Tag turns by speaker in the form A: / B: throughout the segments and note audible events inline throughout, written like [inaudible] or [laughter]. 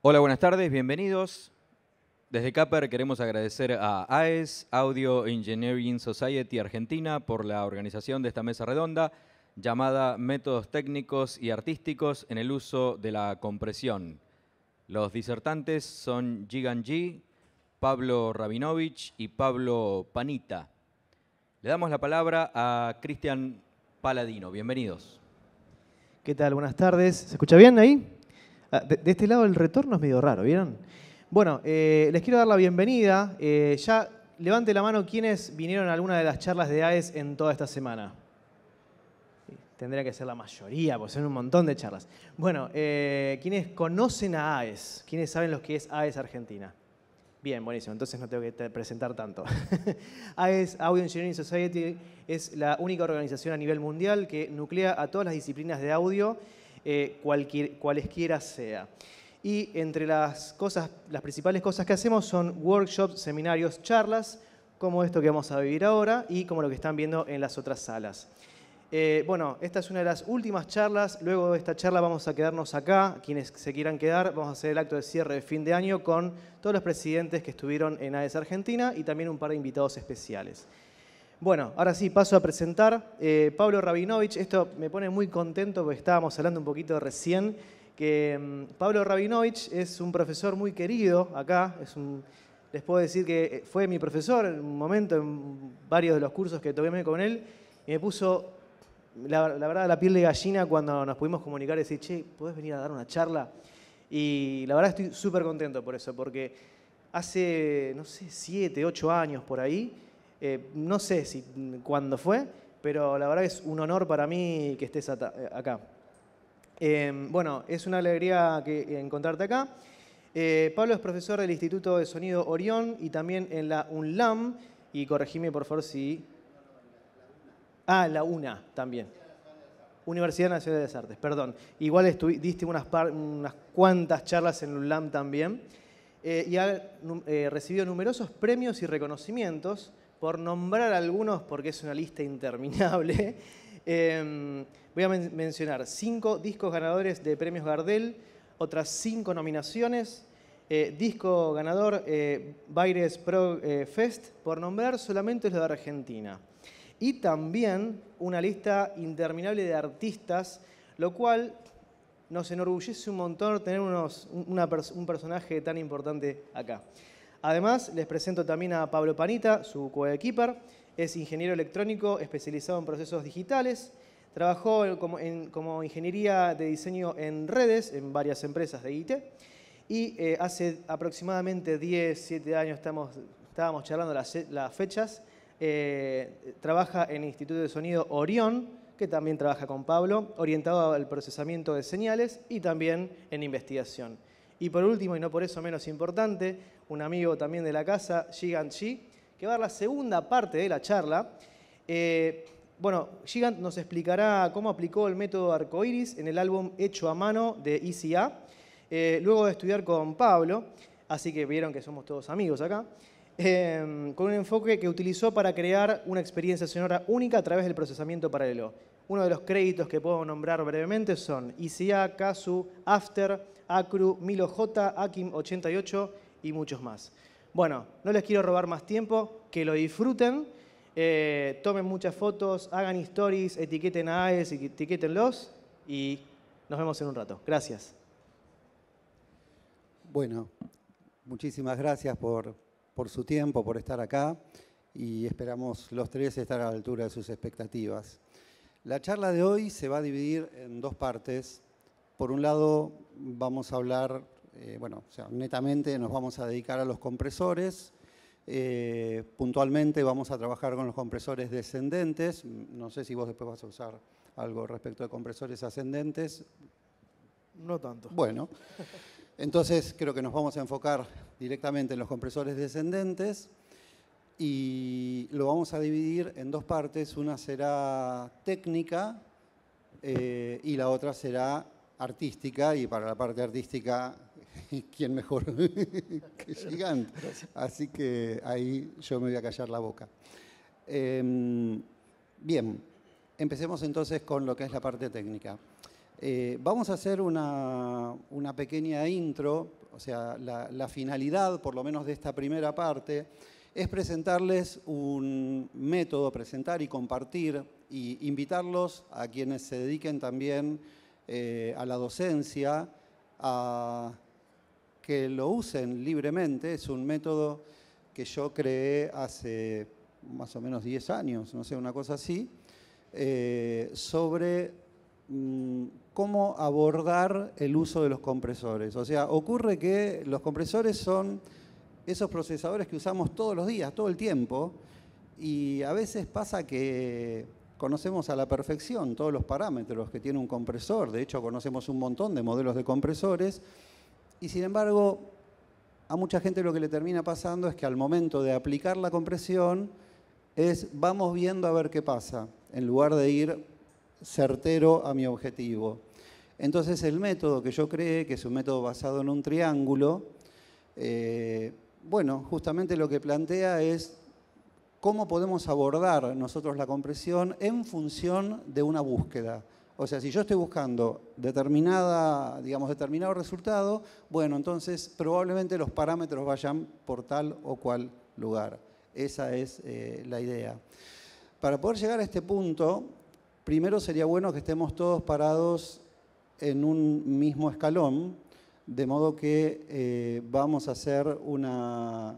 A: Hola, buenas tardes, bienvenidos. Desde CAPER queremos agradecer a AES, Audio Engineering Society Argentina, por la organización de esta mesa redonda llamada Métodos técnicos y artísticos en el uso de la compresión. Los disertantes son Gigan G, Pablo Rabinovich y Pablo Panita. Le damos la palabra a Cristian Paladino.
B: Bienvenidos.
C: ¿Qué tal? Buenas tardes. ¿Se escucha bien ahí? Ah, de, este lado el retorno es medio raro, ¿vieron? Bueno, eh, les quiero dar la bienvenida. Eh, ya levante la mano quienes vinieron a alguna de las charlas de AES en toda esta semana. Tendría que ser la mayoría, pues son un montón de charlas. Bueno, eh, quienes conocen a AES? quienes saben lo que es AES Argentina? Bien, buenísimo. Entonces no tengo que presentar tanto. AES, [laughs] e Audio Engineering Society, es la única organización a nivel mundial que nuclea a todas las disciplinas de audio eh, cualquier, cualesquiera sea. Y entre las cosas, las principales cosas que hacemos son workshops, seminarios, charlas, como esto que vamos a vivir ahora y como lo que están viendo en las otras salas. Eh, bueno, esta es una de las últimas charlas. Luego de esta charla vamos a quedarnos acá. Quienes se quieran quedar, vamos a hacer el acto de cierre de fin de año con todos los presidentes que estuvieron en AES Argentina y también un par de invitados especiales. Bueno, ahora sí, paso a presentar. Eh, Pablo Rabinovich, esto me pone muy contento porque estábamos hablando un poquito recién, que mm, Pablo Rabinovich es un profesor muy querido acá, les puedo decir que eh, fue mi profesor en un momento, en varios de los cursos que tomé con él, y me puso, la, verdad, la piel de gallina cuando nos pudimos comunicar y decir, che, ¿podés venir a dar una charla? Y la verdad estoy súper contento por eso, porque hace, no sé, siete, ocho años por ahí, eh, no sé si cuándo fue, pero la verdad es un honor para mí que estés eh, acá. Em, bueno, es una alegría que, encontrarte acá. Eh, Pablo es profesor del Instituto de Sonido Orión y también en la UNLAM. Y corregime por favor si... Ah, la UNA también. Universidad Nacional de las Artes, perdón. Igual diste unas, unas cuantas charlas en la UNLAM también. y ha recibido numerosos premios y reconocimientos. Por nombrar algunos, porque es una lista [laughs] interminable, [laughs] em, voy a mencionar cinco discos ganadores de premios Gardel, otras cinco nominaciones, eh, disco ganador eh, Pro eh, Fest, por nombrar solamente es lo de Argentina. Y también una lista interminable de artistas, lo cual nos enorgullece un montón tener un personaje tan importante acá. Además, les presento también a Pablo Panita, su co-equiper. Es ingeniero electrónico especializado en procesos digitales. Trabajó como, ingeniería de diseño en redes en varias empresas de IT. Y eh, hace aproximadamente 10, 7 años estamos, estábamos charlando las, fechas. Eh, trabaja en el Instituto de Sonido Orión, que también trabaja con Pablo, orientado al procesamiento de señales y también en investigación. Y por último, y no por eso menos importante, un amigo también de la casa, Gigant G, que va a dar la segunda parte de la charla. Eh, bueno, Gigant nos explicará cómo aplicó el método arcoiris en el álbum hecho a mano de ECA, eh, luego de estudiar con Pablo, así que vieron que somos todos amigos acá, eh, con un enfoque que utilizó para crear una experiencia sonora única a través del procesamiento paralelo. Uno de los créditos que puedo nombrar brevemente son ICA, e Kazu, After, Acru, Milo J, Akim 88, y muchos más. Bueno, no les quiero robar más tiempo, que lo disfruten, eh, tomen muchas fotos, hagan stories, etiqueten a AES, etiquétenlos y nos vemos en un rato. Gracias.
D: Bueno, muchísimas gracias por, por su tiempo, por estar acá y esperamos los tres estar a la altura de sus expectativas. La charla de hoy se va a dividir en dos partes. Por un lado, vamos a hablar eh, bueno, o sea, netamente nos vamos a dedicar a los compresores. Eh, puntualmente vamos a trabajar con los compresores descendentes. No sé si vos después vas a usar algo respecto de compresores ascendentes. No tanto. Bueno, entonces creo que nos vamos a enfocar directamente en los compresores descendentes y lo vamos a dividir en dos partes. Una será técnica eh, y la otra será artística y para la parte artística [laughs] quién mejor [laughs] ¡Qué gigante! Así que ahí yo me voy a callar la boca. Em, bien, empecemos entonces con lo que es la parte técnica. Eh, vamos a hacer una, pequeña intro, o sea, la, finalidad, por lo menos de esta primera parte, es presentarles un método, presentar y compartir, y invitarlos a quienes se dediquen también eh, a la docencia, a que lo usen libremente. Es un método que yo creé hace más o menos 10 años, no sé, una cosa así, eh, sobre mm, cómo abordar el uso de los compresores. O sea, ocurre que los compresores son esos procesadores que usamos todos los días, todo el tiempo, y a veces pasa que conocemos a la perfección todos los parámetros que tiene un compresor, de hecho conocemos un montón de modelos de compresores, y sin embargo, a mucha gente lo que le termina pasando es que al momento de aplicar la compresión es vamos viendo a ver qué pasa, en lugar de ir certero a mi objetivo. Entonces el método que yo creé, que es un método basado en un triángulo, eh, bueno, justamente lo que plantea es cómo podemos abordar nosotros la compresión en función de una búsqueda. O sea, si yo estoy buscando determinada, digamos, determinado resultado, bueno, entonces probablemente los parámetros vayan por tal o cual lugar. Esa es eh, la idea. Para poder llegar a este punto, primero sería bueno que estemos todos parados en un mismo escalón, de modo que eh, vamos a hacer una,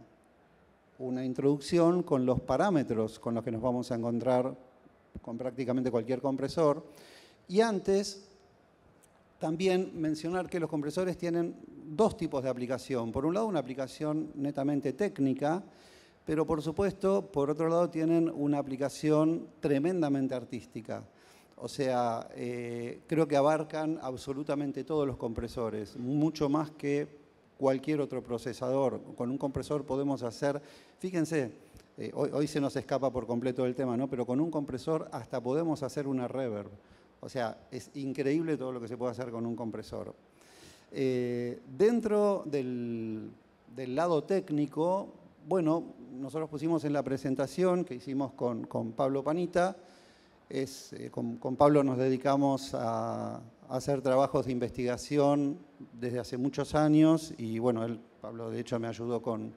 D: una introducción con los parámetros con los que nos vamos a encontrar con prácticamente cualquier compresor. Y antes, también mencionar que los compresores tienen dos tipos de aplicación. Por un lado, una aplicación netamente técnica, pero por supuesto, por otro lado, tienen una aplicación tremendamente artística. O sea, eh, creo que abarcan absolutamente todos los compresores, mucho más que cualquier otro procesador. Con un compresor podemos hacer, fíjense, eh, hoy, se nos escapa por completo el tema, ¿no? pero con un compresor hasta podemos hacer una reverb. O sea, es increíble todo lo que se puede hacer con un compresor. Eh, dentro del, lado técnico, bueno, nosotros pusimos en la presentación que hicimos con, Pablo Panita, es, eh, con, Pablo nos dedicamos a, hacer trabajos de investigación desde hace muchos años y bueno, Pablo de hecho me ayudó con,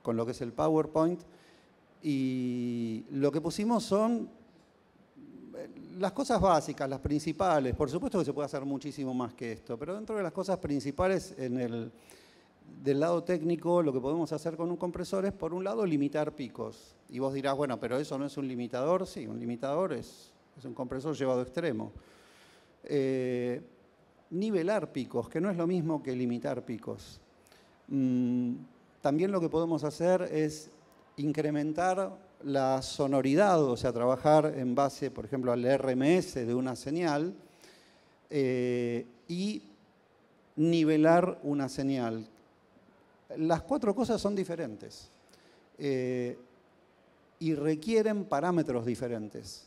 D: con lo que es el PowerPoint y lo que pusimos son las cosas básicas, las principales, por supuesto que se puede hacer muchísimo más que esto, pero dentro de las cosas principales en el, del lado técnico, lo que podemos hacer con un compresor es, por un lado, limitar picos. Y vos dirás, bueno, pero eso no es un limitador. Sí, un limitador es, es un compresor llevado extremo. Eh, nivelar picos, que no es lo mismo que limitar picos. Mm, también lo que podemos hacer es incrementar la sonoridad, o sea, trabajar en base, por ejemplo, al RMS de una señal eh, y nivelar una señal. Las cuatro cosas son diferentes eh, y requieren parámetros diferentes.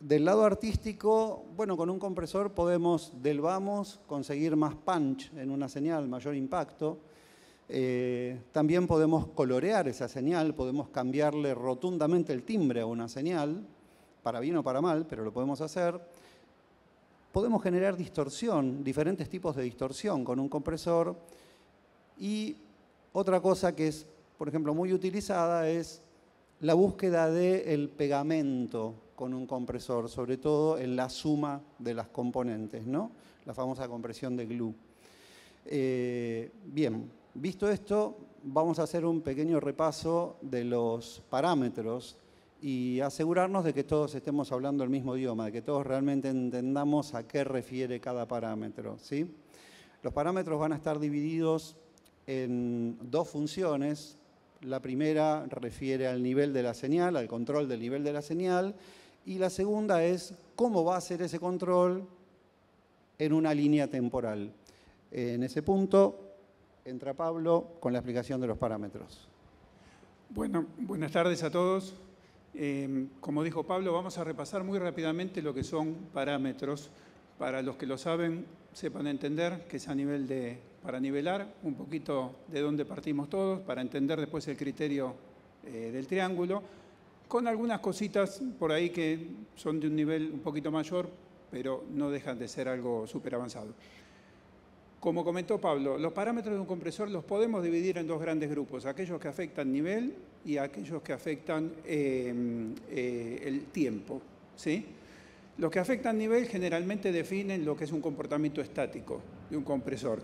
D: Del lado artístico, bueno, con un compresor podemos del vamos conseguir más punch en una señal, mayor impacto eh, también podemos colorear esa señal, podemos cambiarle rotundamente el timbre a una señal, para bien o para mal, pero lo podemos hacer. Podemos generar distorsión, diferentes tipos de distorsión con un compresor. Y otra cosa que es, por ejemplo, muy utilizada es la búsqueda del pegamento con un compresor, sobre todo en la suma de las componentes, ¿no? La famosa compresión de glue. Eh, bien, Visto esto, vamos a hacer un pequeño repaso de los parámetros y asegurarnos de que todos estemos hablando el mismo idioma, de que todos realmente entendamos a qué refiere cada parámetro. ¿sí? Los parámetros van a estar divididos en dos funciones. La primera refiere al nivel de la señal, al control del nivel de la señal, y la segunda es cómo va a ser ese control en una línea temporal. En ese punto Entra Pablo con la explicación de los parámetros.
E: Bueno, buenas tardes a todos. Em, como dijo Pablo, vamos a repasar muy rápidamente lo que son parámetros. Para los que lo saben, sepan entender que es a nivel de, para nivelar un poquito de dónde partimos todos, para entender después el criterio eh, del triángulo, con algunas cositas por ahí que son de un nivel un poquito mayor, pero no dejan de ser algo súper avanzado. Como comentó Pablo, los parámetros de un compresor los podemos dividir en dos grandes grupos, aquellos que afectan nivel y aquellos que afectan eh, eh, el tiempo. ¿sí? Los que afectan nivel generalmente definen lo que es un comportamiento estático de un compresor.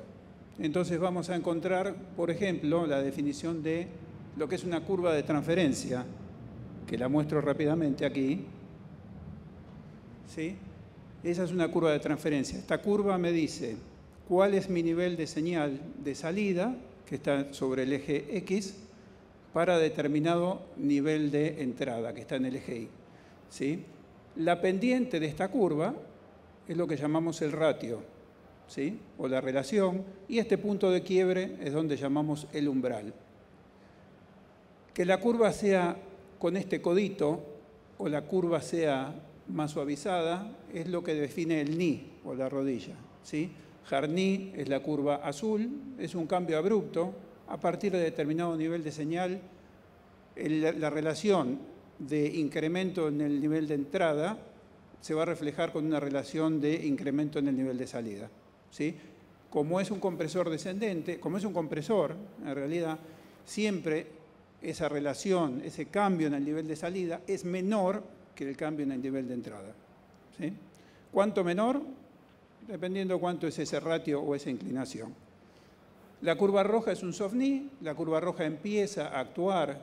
E: Entonces vamos a encontrar, por ejemplo, la definición de lo que es una curva de transferencia, que la muestro rápidamente aquí. ¿Sí? Esa es una curva de transferencia. Esta curva me dice cuál es mi nivel de señal de salida, que está sobre el eje X, para determinado nivel de entrada, que está en el eje Y. La pendiente de esta curva es lo que llamamos el ratio, ¿sí? o la relación, y este punto de quiebre es donde llamamos el umbral. Que la curva sea con este codito, o la curva sea más suavizada, es lo que define el ni, o la rodilla. ¿sí? Jarní es la curva azul, es un cambio abrupto. A partir de determinado nivel de señal, la relación de incremento en el nivel de entrada se va a reflejar con una relación de incremento en el nivel de salida. ¿sí? Como es un compresor descendente, como es un compresor, en realidad siempre esa relación, ese cambio en el nivel de salida es menor que el cambio en el nivel de entrada. ¿Cuánto menor? dependiendo cuánto es ese ratio o esa inclinación. La curva roja es un soft knee, la curva roja empieza a actuar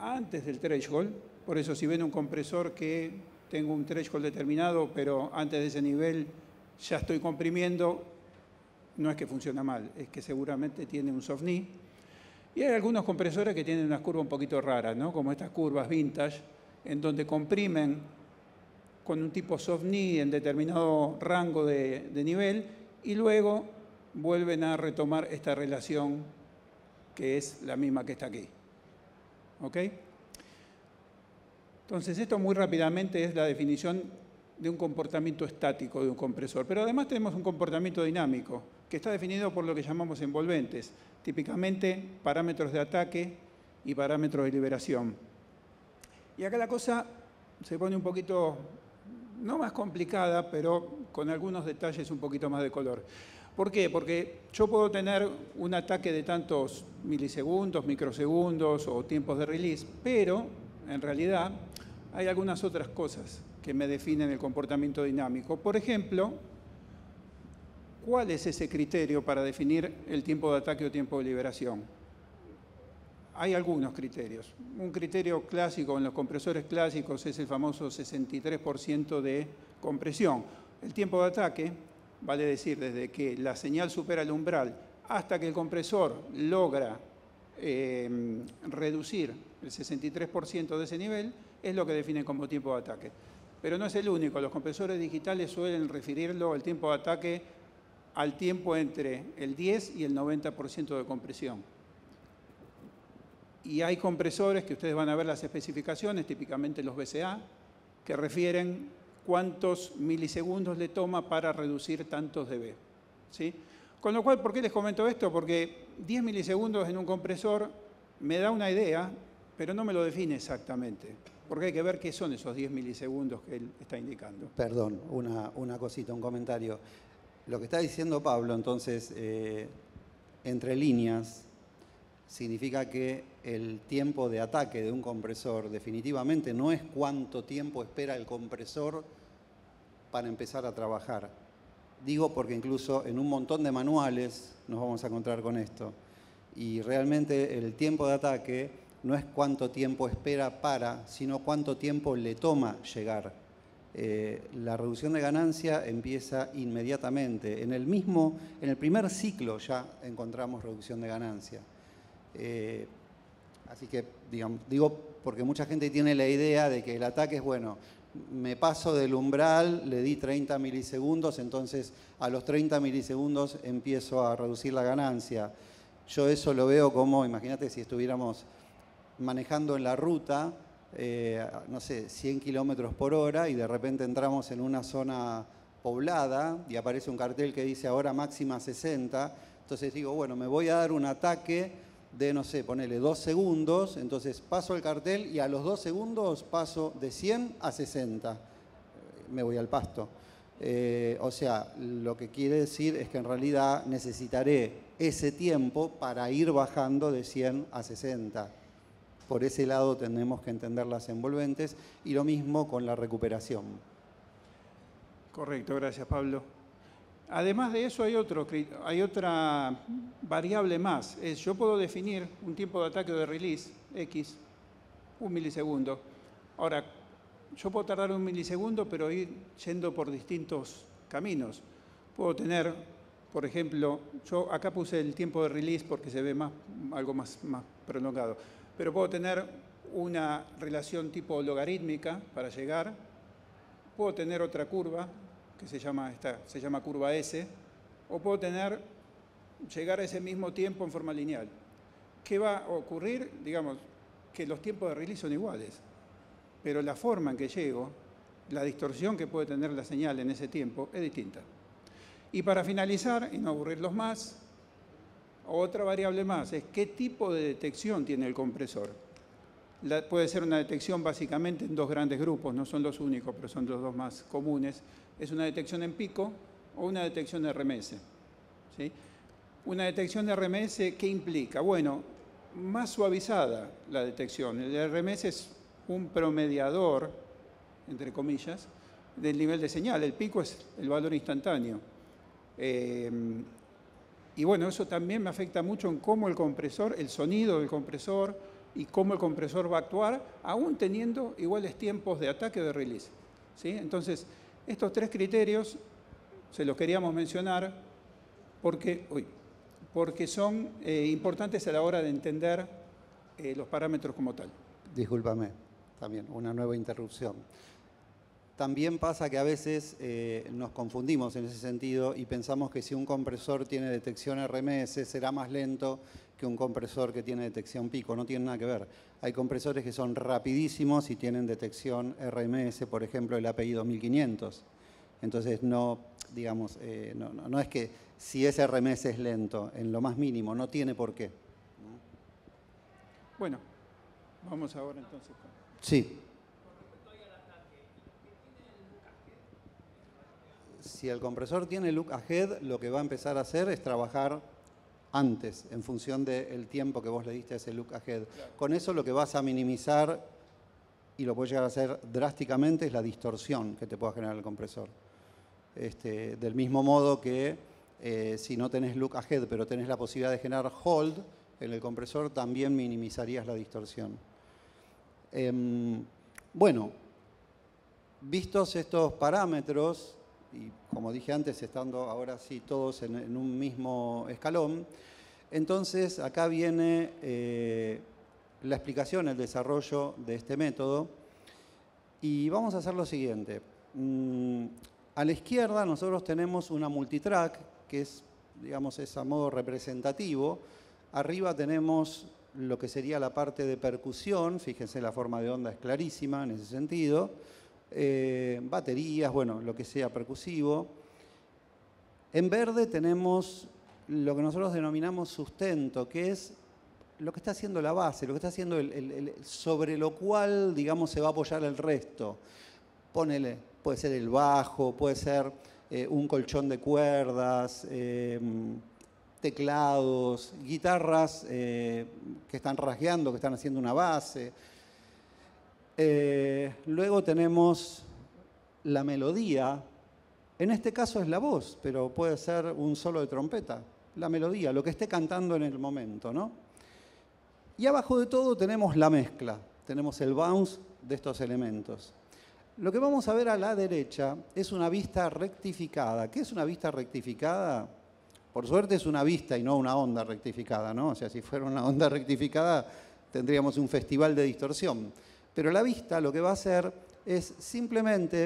E: antes del threshold, por eso si ven un compresor que tengo un threshold determinado, pero antes de ese nivel ya estoy comprimiendo, no es que funciona mal, es que seguramente tiene un soft knee. Y hay algunos compresores que tienen unas curvas un poquito raras, ¿no? como estas curvas vintage, en donde comprimen con un tipo soft knee en determinado rango de, nivel y luego vuelven a retomar esta relación que es la misma que está aquí. ¿Ok? Entonces, esto muy rápidamente es la definición de un comportamiento estático de un compresor. Pero además tenemos un comportamiento dinámico, que está definido por lo que llamamos envolventes, típicamente parámetros de ataque y parámetros de liberación. Y acá la cosa se pone un poquito no más complicada, pero con algunos detalles un poquito más de color. ¿Por qué? Porque yo puedo tener un ataque de tantos milisegundos, microsegundos o tiempos de release, pero en realidad hay algunas otras cosas que me definen el comportamiento dinámico. Por ejemplo, ¿cuál es ese criterio para definir el tiempo de ataque o tiempo de liberación? hay algunos criterios. Un criterio clásico en los compresores clásicos es el famoso 63% de compresión. El tiempo de ataque, vale decir, desde que la señal supera el umbral hasta que el compresor logra em, reducir el 63% de ese nivel, es lo que define como tiempo de ataque. Pero no es el único. Los compresores digitales suelen referirlo el tiempo de ataque al tiempo entre el 10 y el 90% de compresión. Y hay compresores, que ustedes van a ver las especificaciones, típicamente los BCA, que refieren cuántos milisegundos le toma para reducir tantos dB. ¿sí? Con lo cual, ¿por qué les comento esto? Porque 10 milisegundos en un compresor me da una idea, pero no me lo define exactamente. Porque hay que ver qué son esos 10 milisegundos que él está indicando.
D: Perdón, una, cosita, un comentario. Lo que está diciendo Pablo, entonces, eh, entre líneas, significa que el tiempo de ataque de un compresor. Definitivamente no es cuánto tiempo espera el compresor para empezar a trabajar. Digo porque incluso en un montón de manuales nos vamos a encontrar con esto. Y realmente el tiempo de ataque no es cuánto tiempo espera para, sino cuánto tiempo le toma llegar. Eh, la reducción de ganancia empieza inmediatamente. En el mismo, en el primer ciclo ya encontramos reducción de ganancia. Eh, Así que digo, porque mucha gente tiene la idea de que el ataque es, bueno, me paso del umbral, le di 30 milisegundos, entonces a los 30 milisegundos empiezo a reducir la ganancia. Yo eso lo veo como, imagínate si estuviéramos manejando en la ruta, eh, no sé, 100 kilómetros por hora y de repente entramos en una zona poblada y aparece un cartel que dice ahora máxima 60. Entonces digo, bueno, me voy a dar un ataque de, no sé, ponele dos segundos, entonces paso el cartel y a los dos segundos paso de 100 a 60, me voy al pasto. Eh, o sea, lo que quiere decir es que en realidad necesitaré ese tiempo para ir bajando de 100 a 60. Por ese lado tenemos que entender las envolventes y lo mismo con la recuperación.
E: Correcto, gracias Pablo. Además de eso hay, otra variable más. yo puedo definir un tiempo de ataque o de release, X, un milisegundo. Ahora, yo puedo tardar un milisegundo, pero ir yendo por distintos caminos. Puedo tener, por ejemplo, yo acá puse el tiempo de release porque se ve más, algo más prolongado, pero puedo tener una relación tipo logarítmica para llegar, puedo tener otra curva que se llama, se llama curva S, o puedo tener, llegar a ese mismo tiempo en forma lineal. ¿Qué va a ocurrir? Digamos, que los tiempos de release son iguales, pero la forma en que llego, la distorsión que puede tener la señal en ese tiempo es distinta. Y para finalizar, y no aburrirlos más, otra variable más es qué tipo de detección tiene el compresor puede ser una detección básicamente en dos grandes grupos, no son los únicos, pero son los dos más comunes. Es una detección en pico o una detección de RMS. Una detección de RMS, ¿qué implica? Bueno, más suavizada la detección. El RMS es un promediador, entre comillas, del nivel de señal. El pico es el valor instantáneo. Eh, y bueno, eso también me afecta mucho en cómo el compresor, el sonido del compresor, y cómo el compresor va a actuar, aún teniendo iguales tiempos de ataque o de release. ¿Sí? Entonces, estos tres criterios se los queríamos mencionar porque, hoy, porque son eh, importantes a la hora de entender eh, los parámetros como tal. Discúlpame, también una nueva interrupción. También
D: pasa que a veces eh, nos confundimos en ese sentido y pensamos que si un compresor tiene detección RMS será más lento que un compresor que tiene detección pico, no tiene nada que ver. Hay compresores que son rapidísimos y tienen detección RMS, por ejemplo, el API 2500. Entonces no, digamos, eh, no, es que si ese RMS es lento, en lo más mínimo, no tiene por qué.
E: Bueno, vamos ahora entonces.
D: Sí. si el compresor tiene look ahead, lo que va a empezar a hacer es trabajar antes, en función del tiempo que vos le diste a ese look ahead. Con eso lo que vas a minimizar, y lo puedes llegar a hacer drásticamente, es la distorsión que te pueda generar el compresor. Este, del mismo modo que eh, si no tenés look ahead, pero tenés la posibilidad de generar hold en el compresor, también minimizarías la distorsión. Em, bueno, vistos estos parámetros, y como dije antes, estando ahora sí todos en, un mismo escalón. Entonces, acá viene eh, la explicación, el desarrollo de este método. Y vamos a hacer lo siguiente. Mm, a la izquierda nosotros tenemos una multitrack, que es, digamos, es a modo representativo. Arriba tenemos lo que sería la parte de percusión, fíjense la forma de onda es clarísima en ese sentido. Eh, baterías, bueno, lo que sea percusivo. En verde tenemos lo que nosotros denominamos sustento, que es lo que está haciendo la base, lo que está haciendo sobre lo cual, digamos, se va a apoyar el resto. Ponele, puede ser el bajo, puede ser eh, un colchón de cuerdas, eh, teclados, guitarras que están rasgueando, que están haciendo una base, eh, luego tenemos la melodía. En este caso es la voz, pero puede ser un solo de trompeta. La melodía, lo que esté cantando en el momento, ¿no? Y abajo de todo tenemos la mezcla, tenemos el bounce de estos elementos. Lo que vamos a ver a la derecha es una vista rectificada. ¿Qué es una vista rectificada? Por suerte es una vista y no una onda rectificada, ¿no? O sea, si fuera una onda [laughs] rectificada tendríamos un festival de distorsión. Pero la vista lo que va a hacer es simplemente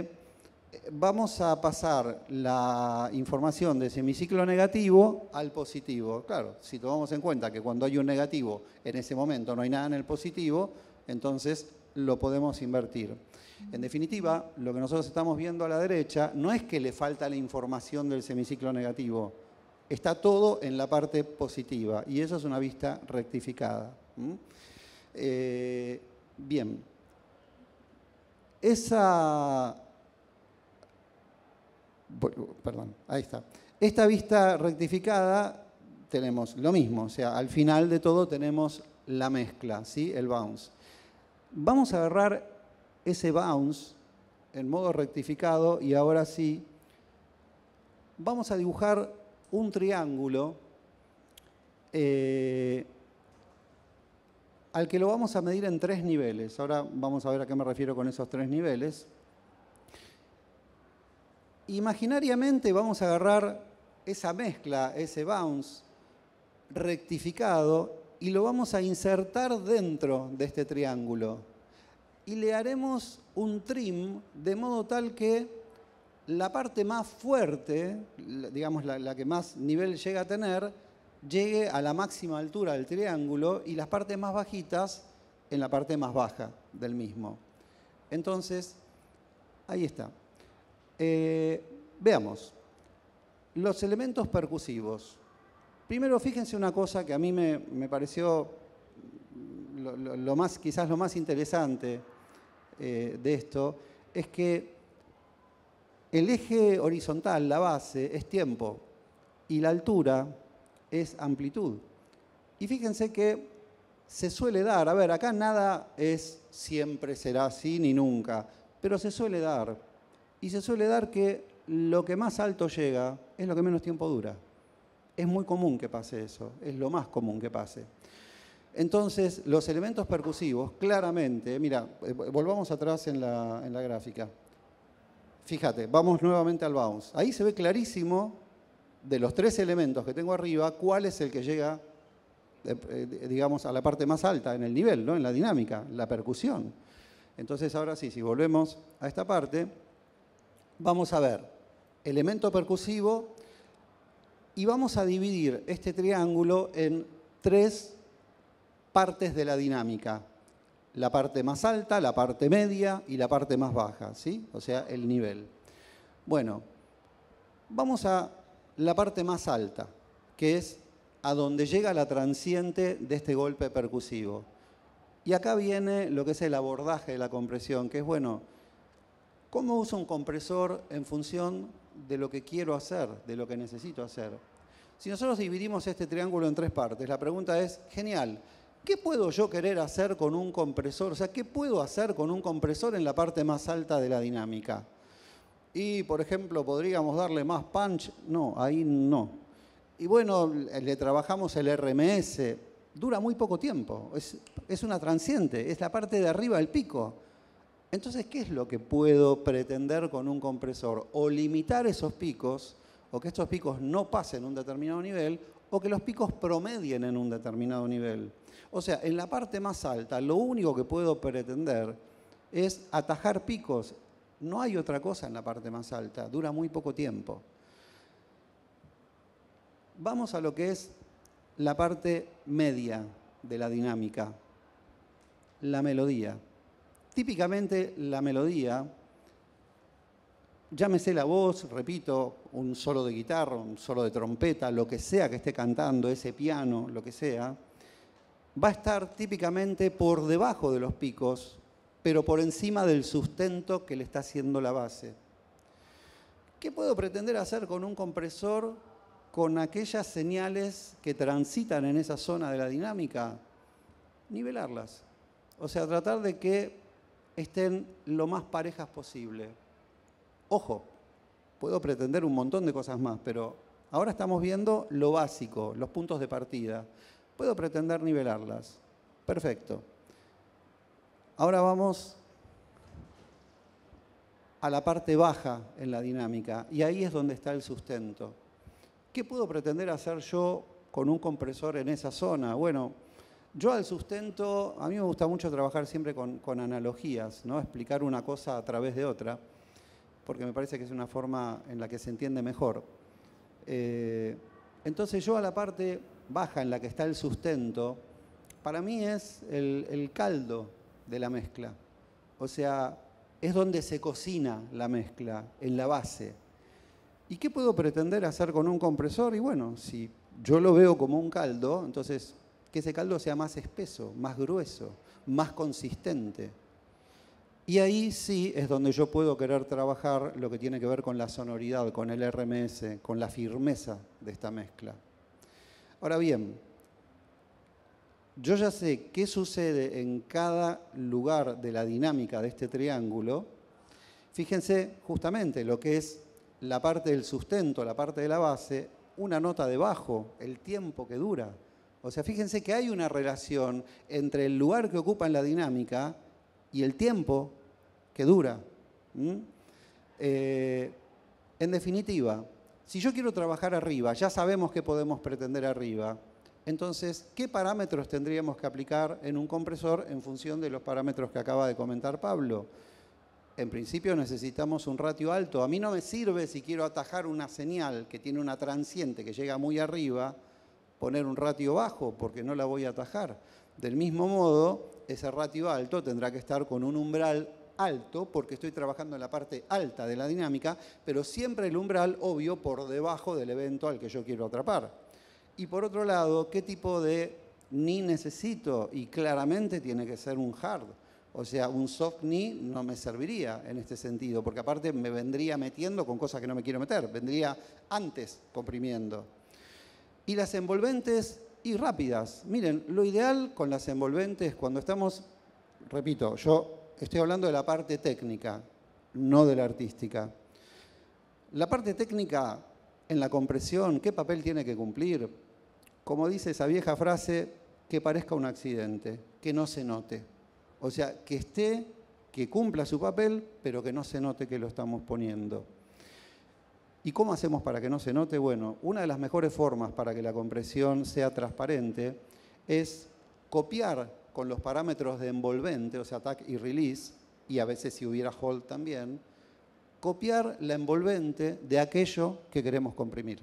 D: eh, vamos a pasar la información de semiciclo negativo al positivo. Claro, si tomamos en cuenta que cuando hay un negativo en ese momento no hay nada en el positivo, entonces lo podemos invertir. En definitiva, lo que nosotros estamos viendo a la derecha no es que le falta la información del semiciclo negativo, está todo en la parte positiva y eso es una vista rectificada. Eh, bien esa... Perdón, ahí está. Esta vista rectificada tenemos lo mismo, o sea, al final de todo tenemos la mezcla, ¿sí? el bounce. Vamos a agarrar ese bounce en modo rectificado y ahora sí, vamos a dibujar un triángulo eh, al que lo vamos a medir en tres niveles. Ahora vamos a ver a qué me refiero con esos tres niveles. Imaginariamente vamos a agarrar esa mezcla, ese bounce rectificado y lo vamos a insertar dentro de este triángulo. Y le haremos un trim de modo tal que la parte más fuerte, digamos la, la que más nivel llega a tener, llegue a la máxima altura del triángulo y las partes más bajitas en la parte más baja del mismo. Entonces, ahí está. Eh, veamos, los elementos percusivos. Primero, fíjense una cosa que a mí me, pareció lo, más, quizás lo más interesante eh, de esto, es que el eje horizontal, la base, es tiempo y la altura es amplitud. Y fíjense que se suele dar, a ver, acá nada es siempre será así ni nunca, pero se suele dar. Y se suele dar que lo que más alto llega es lo que menos tiempo dura. Es muy común que pase eso, es lo más común que pase. Entonces, los elementos percusivos, claramente, mira, eh, volvamos atrás en la, en la gráfica. Fíjate, vamos nuevamente al bounce. Ahí se ve clarísimo de los tres elementos que tengo arriba, cuál es el que llega, eh, eh, digamos, a la parte más alta en el nivel, ¿no? en la dinámica, la percusión. Entonces, ahora sí, si volvemos a esta parte, vamos a ver elemento percusivo y vamos a dividir este triángulo en tres partes de la dinámica. La parte más alta, la parte media y la parte más baja, ¿sí? O sea, el nivel. Bueno, vamos a la parte más alta, que es a donde llega la transiente de este golpe percusivo. Y acá viene lo que es el abordaje de la compresión, que es, bueno, ¿cómo uso un compresor en función de lo que quiero hacer, de lo que necesito hacer? Si nosotros dividimos este triángulo en tres partes, la pregunta es, genial, ¿qué puedo yo querer hacer con un compresor? O sea, ¿qué puedo hacer con un compresor en la parte más alta de la dinámica? y por ejemplo podríamos darle más punch, no, ahí no. Y bueno, le trabajamos el RMS, dura muy poco tiempo, es, una transiente, es la parte de arriba del pico. Entonces, ¿qué es lo que puedo pretender con un compresor? O limitar esos picos, o que estos picos no pasen un determinado nivel, o que los picos promedien en un determinado nivel. O sea, en la parte más alta, lo único que puedo pretender es atajar picos no hay otra cosa en la parte más alta, dura muy poco tiempo. Vamos a lo que es la parte media de la dinámica, la melodía. Típicamente la melodía, llámese la voz, repito, un solo de guitarra, un solo de trompeta, lo que sea que esté cantando, ese piano, lo que sea, va a estar típicamente por debajo de los picos pero por encima del sustento que le está haciendo la base. ¿Qué puedo pretender hacer con un compresor con aquellas señales que transitan en esa zona de la dinámica? Nivelarlas. O sea, tratar de que estén lo más parejas posible. Ojo, puedo pretender un montón de cosas más, pero ahora estamos viendo lo básico, los puntos de partida. Puedo pretender nivelarlas. Perfecto. Ahora vamos a la parte baja en la dinámica y ahí es donde está el sustento. ¿Qué puedo pretender hacer yo con un compresor en esa zona? Bueno, yo al sustento, a mí me gusta mucho trabajar siempre con, analogías, ¿no? explicar una cosa a través de otra, porque me parece que es una forma en la que se entiende mejor. Eh, entonces yo a la parte baja en la que está el sustento, para mí es el caldo de la mezcla. O sea, es donde se cocina la mezcla, en la base. ¿Y qué puedo pretender hacer con un compresor? Y bueno, si yo lo veo como un caldo, entonces que ese caldo sea más espeso, más grueso, más consistente. Y ahí sí es donde yo puedo querer trabajar lo que tiene que ver con la sonoridad, con el RMS, con la firmeza de esta mezcla. Ahora bien, yo ya sé qué sucede en cada lugar de la dinámica de este triángulo, fíjense justamente lo que es la parte del sustento, la parte de la base, una nota debajo, el tiempo que dura. O sea, fíjense que hay una relación entre el lugar que ocupa en la dinámica y el tiempo que dura. Eh, en definitiva, si yo quiero trabajar arriba, ya sabemos que podemos pretender arriba, entonces, ¿qué parámetros tendríamos que aplicar en un compresor en función de los parámetros que acaba de comentar Pablo? En principio necesitamos un ratio alto. A mí no me sirve si quiero atajar una señal que tiene una transiente que llega muy arriba, poner un ratio bajo porque no la voy a atajar. Del mismo modo, ese ratio alto tendrá que estar con un umbral alto porque estoy trabajando en la parte alta de la dinámica, pero siempre el umbral obvio por debajo del evento al que yo quiero atrapar. Y por otro lado, ¿qué tipo de ni necesito? Y claramente tiene que ser un hard. O sea, un soft ni no me serviría en este sentido, porque aparte me vendría metiendo con cosas que no me quiero meter, vendría antes comprimiendo. Y las envolventes y rápidas. Miren, lo ideal con las envolventes cuando estamos, repito, yo estoy hablando de la parte técnica, no de la artística. La parte técnica en la compresión, ¿qué papel tiene que cumplir? como dice esa vieja frase, que parezca un accidente, que no se note. O sea, que esté, que cumpla su papel, pero que no se note que lo estamos poniendo. ¿Y cómo hacemos para que no se note? Bueno, una de las mejores formas para que la compresión sea transparente es copiar con los parámetros de envolvente, o sea, attack y release, y a veces si hubiera hold también, copiar la envolvente de aquello que queremos comprimir.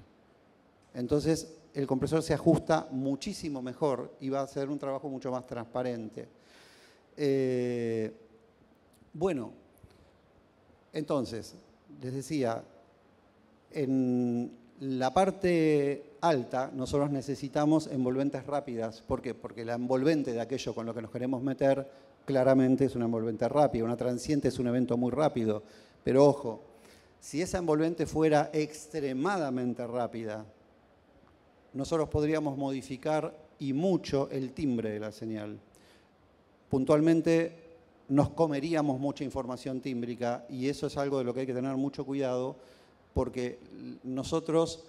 D: Entonces, el compresor se ajusta muchísimo mejor y va a hacer un trabajo mucho más transparente. Eh, bueno, entonces, les decía, en la parte alta nosotros necesitamos envolventes rápidas. ¿Por qué? Porque la envolvente de aquello con lo que nos queremos meter claramente es una envolvente rápida. Una transiente es un evento muy rápido. Pero ojo, si esa envolvente fuera extremadamente rápida, nosotros podríamos modificar y mucho el timbre de la señal. Puntualmente nos comeríamos mucha información tímbrica y eso es algo de lo que hay que tener mucho cuidado porque nosotros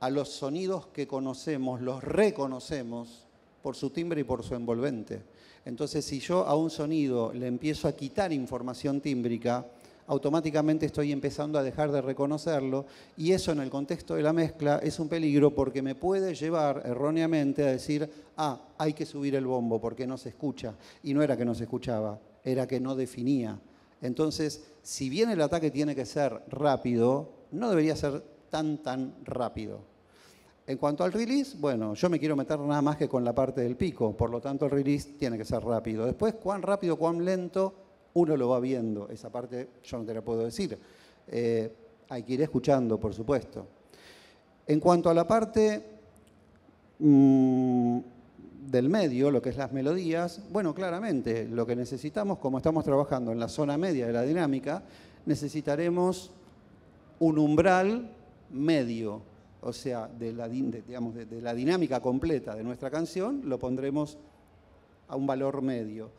D: a los sonidos que conocemos los reconocemos por su timbre y por su envolvente. Entonces, si yo a un sonido le empiezo a quitar información tímbrica, automáticamente estoy empezando a dejar de reconocerlo y eso en el contexto de la mezcla es un peligro porque me puede llevar erróneamente a decir, ah, hay que subir el bombo porque no se escucha. Y no era que no se escuchaba, era que no definía. Entonces, si bien el ataque tiene que ser rápido, no debería ser tan, tan rápido. En cuanto al release, bueno, yo me quiero meter nada más que con la parte del pico, por lo tanto el release tiene que ser rápido. Después, cuán rápido, cuán lento, uno lo va viendo, esa parte yo no te la puedo decir. Eh, hay que ir escuchando, por supuesto. En cuanto a la parte mm, del medio, lo que es las melodías, bueno, claramente lo que necesitamos, como estamos trabajando en la zona media de la dinámica, necesitaremos un umbral medio, o sea, de la dinámica completa de nuestra canción, lo pondremos a un valor medio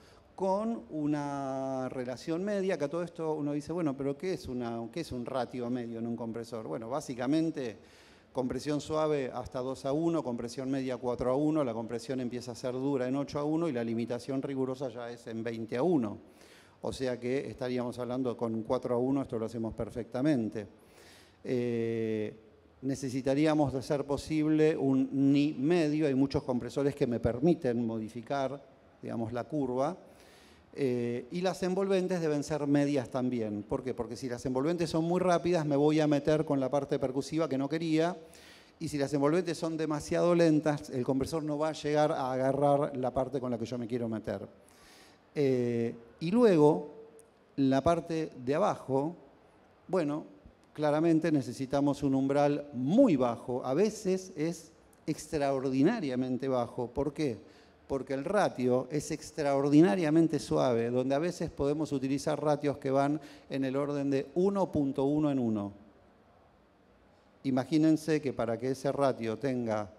D: con una relación media, que a todo esto uno dice, bueno, pero ¿qué es, una, es un ratio medio en un compresor? Bueno, básicamente compresión suave hasta 2 a 1, compresión media 4 a 1, la compresión empieza a ser dura en 8 a 1 y la limitación rigurosa ya es en 20 a 1. O sea que estaríamos hablando con 4 a 1, esto lo hacemos perfectamente. Eh, necesitaríamos de ser posible un ni medio, hay muchos compresores que me permiten modificar, digamos, la curva, eh, y las envolventes deben ser medias también. ¿Por qué? Porque si las envolventes son muy rápidas, me voy a meter con la parte percusiva que no quería. Y si las envolventes son demasiado lentas, el compresor no va a llegar a agarrar la parte con la que yo me quiero meter. Eh, y luego, la parte de abajo, bueno, claramente necesitamos un umbral muy bajo. A veces es extraordinariamente bajo. ¿Por qué? porque el ratio es extraordinariamente suave, donde a veces podemos utilizar ratios que van en el orden de 1.1 en 1. Imagínense que para que ese ratio tenga,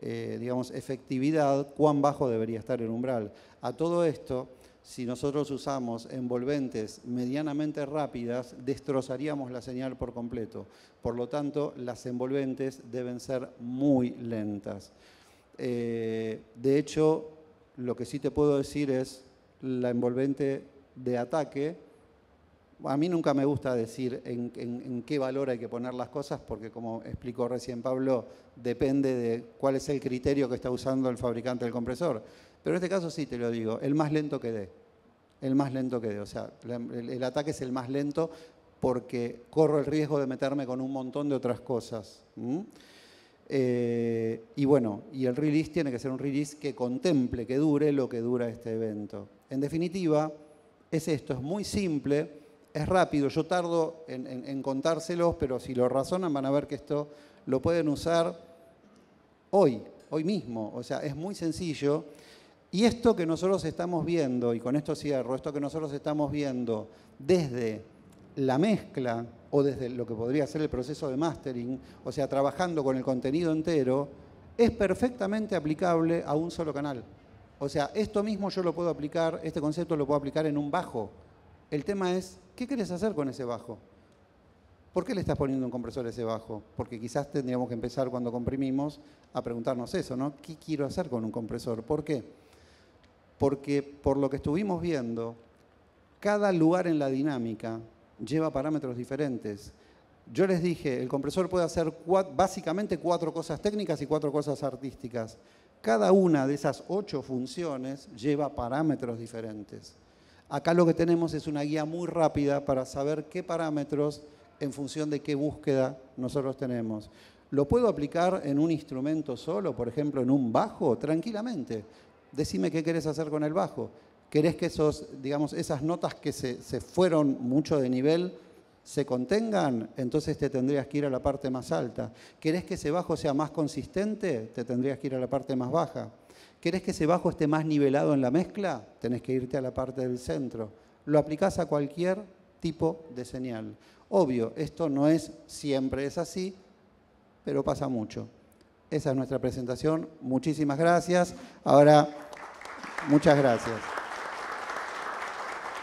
D: eh, digamos, efectividad, cuán bajo debería estar el umbral. A todo esto, si nosotros usamos envolventes medianamente rápidas, destrozaríamos la señal por completo. Por lo tanto, las envolventes deben ser muy lentas. Eh, de hecho, lo que sí te puedo decir es la envolvente de ataque. A mí nunca me gusta decir en, qué valor hay que poner las cosas, porque como explicó recién Pablo, depende de cuál es el criterio que está usando el fabricante del compresor. Pero en este caso sí te lo digo, el más lento que dé. El más lento que dé. O sea, el, ataque es el más lento porque corro el riesgo de meterme con un montón de otras cosas. Eh, y bueno, y el release tiene que ser un release que contemple, que dure lo que dura este evento. En definitiva, es esto, es muy simple, es rápido. Yo tardo en, en contárselos, pero si lo razonan van a ver que esto lo pueden usar hoy, hoy mismo. O sea, es muy sencillo. Y esto que nosotros estamos viendo, y con esto cierro, esto que nosotros estamos viendo desde la mezcla o desde lo que podría ser el proceso de mastering, o sea, trabajando con el contenido entero, es perfectamente aplicable a un solo canal. O sea, esto mismo yo lo puedo aplicar, este concepto lo puedo aplicar en un bajo. El tema es, ¿qué quieres hacer con ese bajo? ¿Por qué le estás poniendo un compresor a ese bajo? Porque quizás tendríamos que empezar cuando comprimimos a preguntarnos eso, ¿no? ¿Qué quiero hacer con un compresor? ¿Por qué? Porque por lo que estuvimos viendo, cada lugar en la dinámica lleva parámetros diferentes. Yo les dije, el compresor puede hacer básicamente cuatro cosas técnicas y cuatro cosas artísticas. Cada una de esas ocho funciones lleva parámetros diferentes. Acá lo que tenemos es una guía muy rápida para saber qué parámetros en función de qué búsqueda nosotros tenemos. ¿Lo puedo aplicar en un instrumento solo, por ejemplo, en un bajo? Tranquilamente. Decime qué quieres hacer con el bajo querés que esos, digamos, esas notas que se, se, fueron mucho de nivel se contengan, entonces te tendrías que ir a la parte más alta. ¿Querés que ese bajo sea más consistente? Te tendrías que ir a la parte más baja. ¿Querés que ese bajo esté más nivelado en la mezcla? Tenés que irte a la parte del centro. Lo aplicás a cualquier tipo de señal. Obvio, esto no es siempre es así, pero pasa mucho. Esa es nuestra presentación. Muchísimas gracias. Ahora, muchas gracias.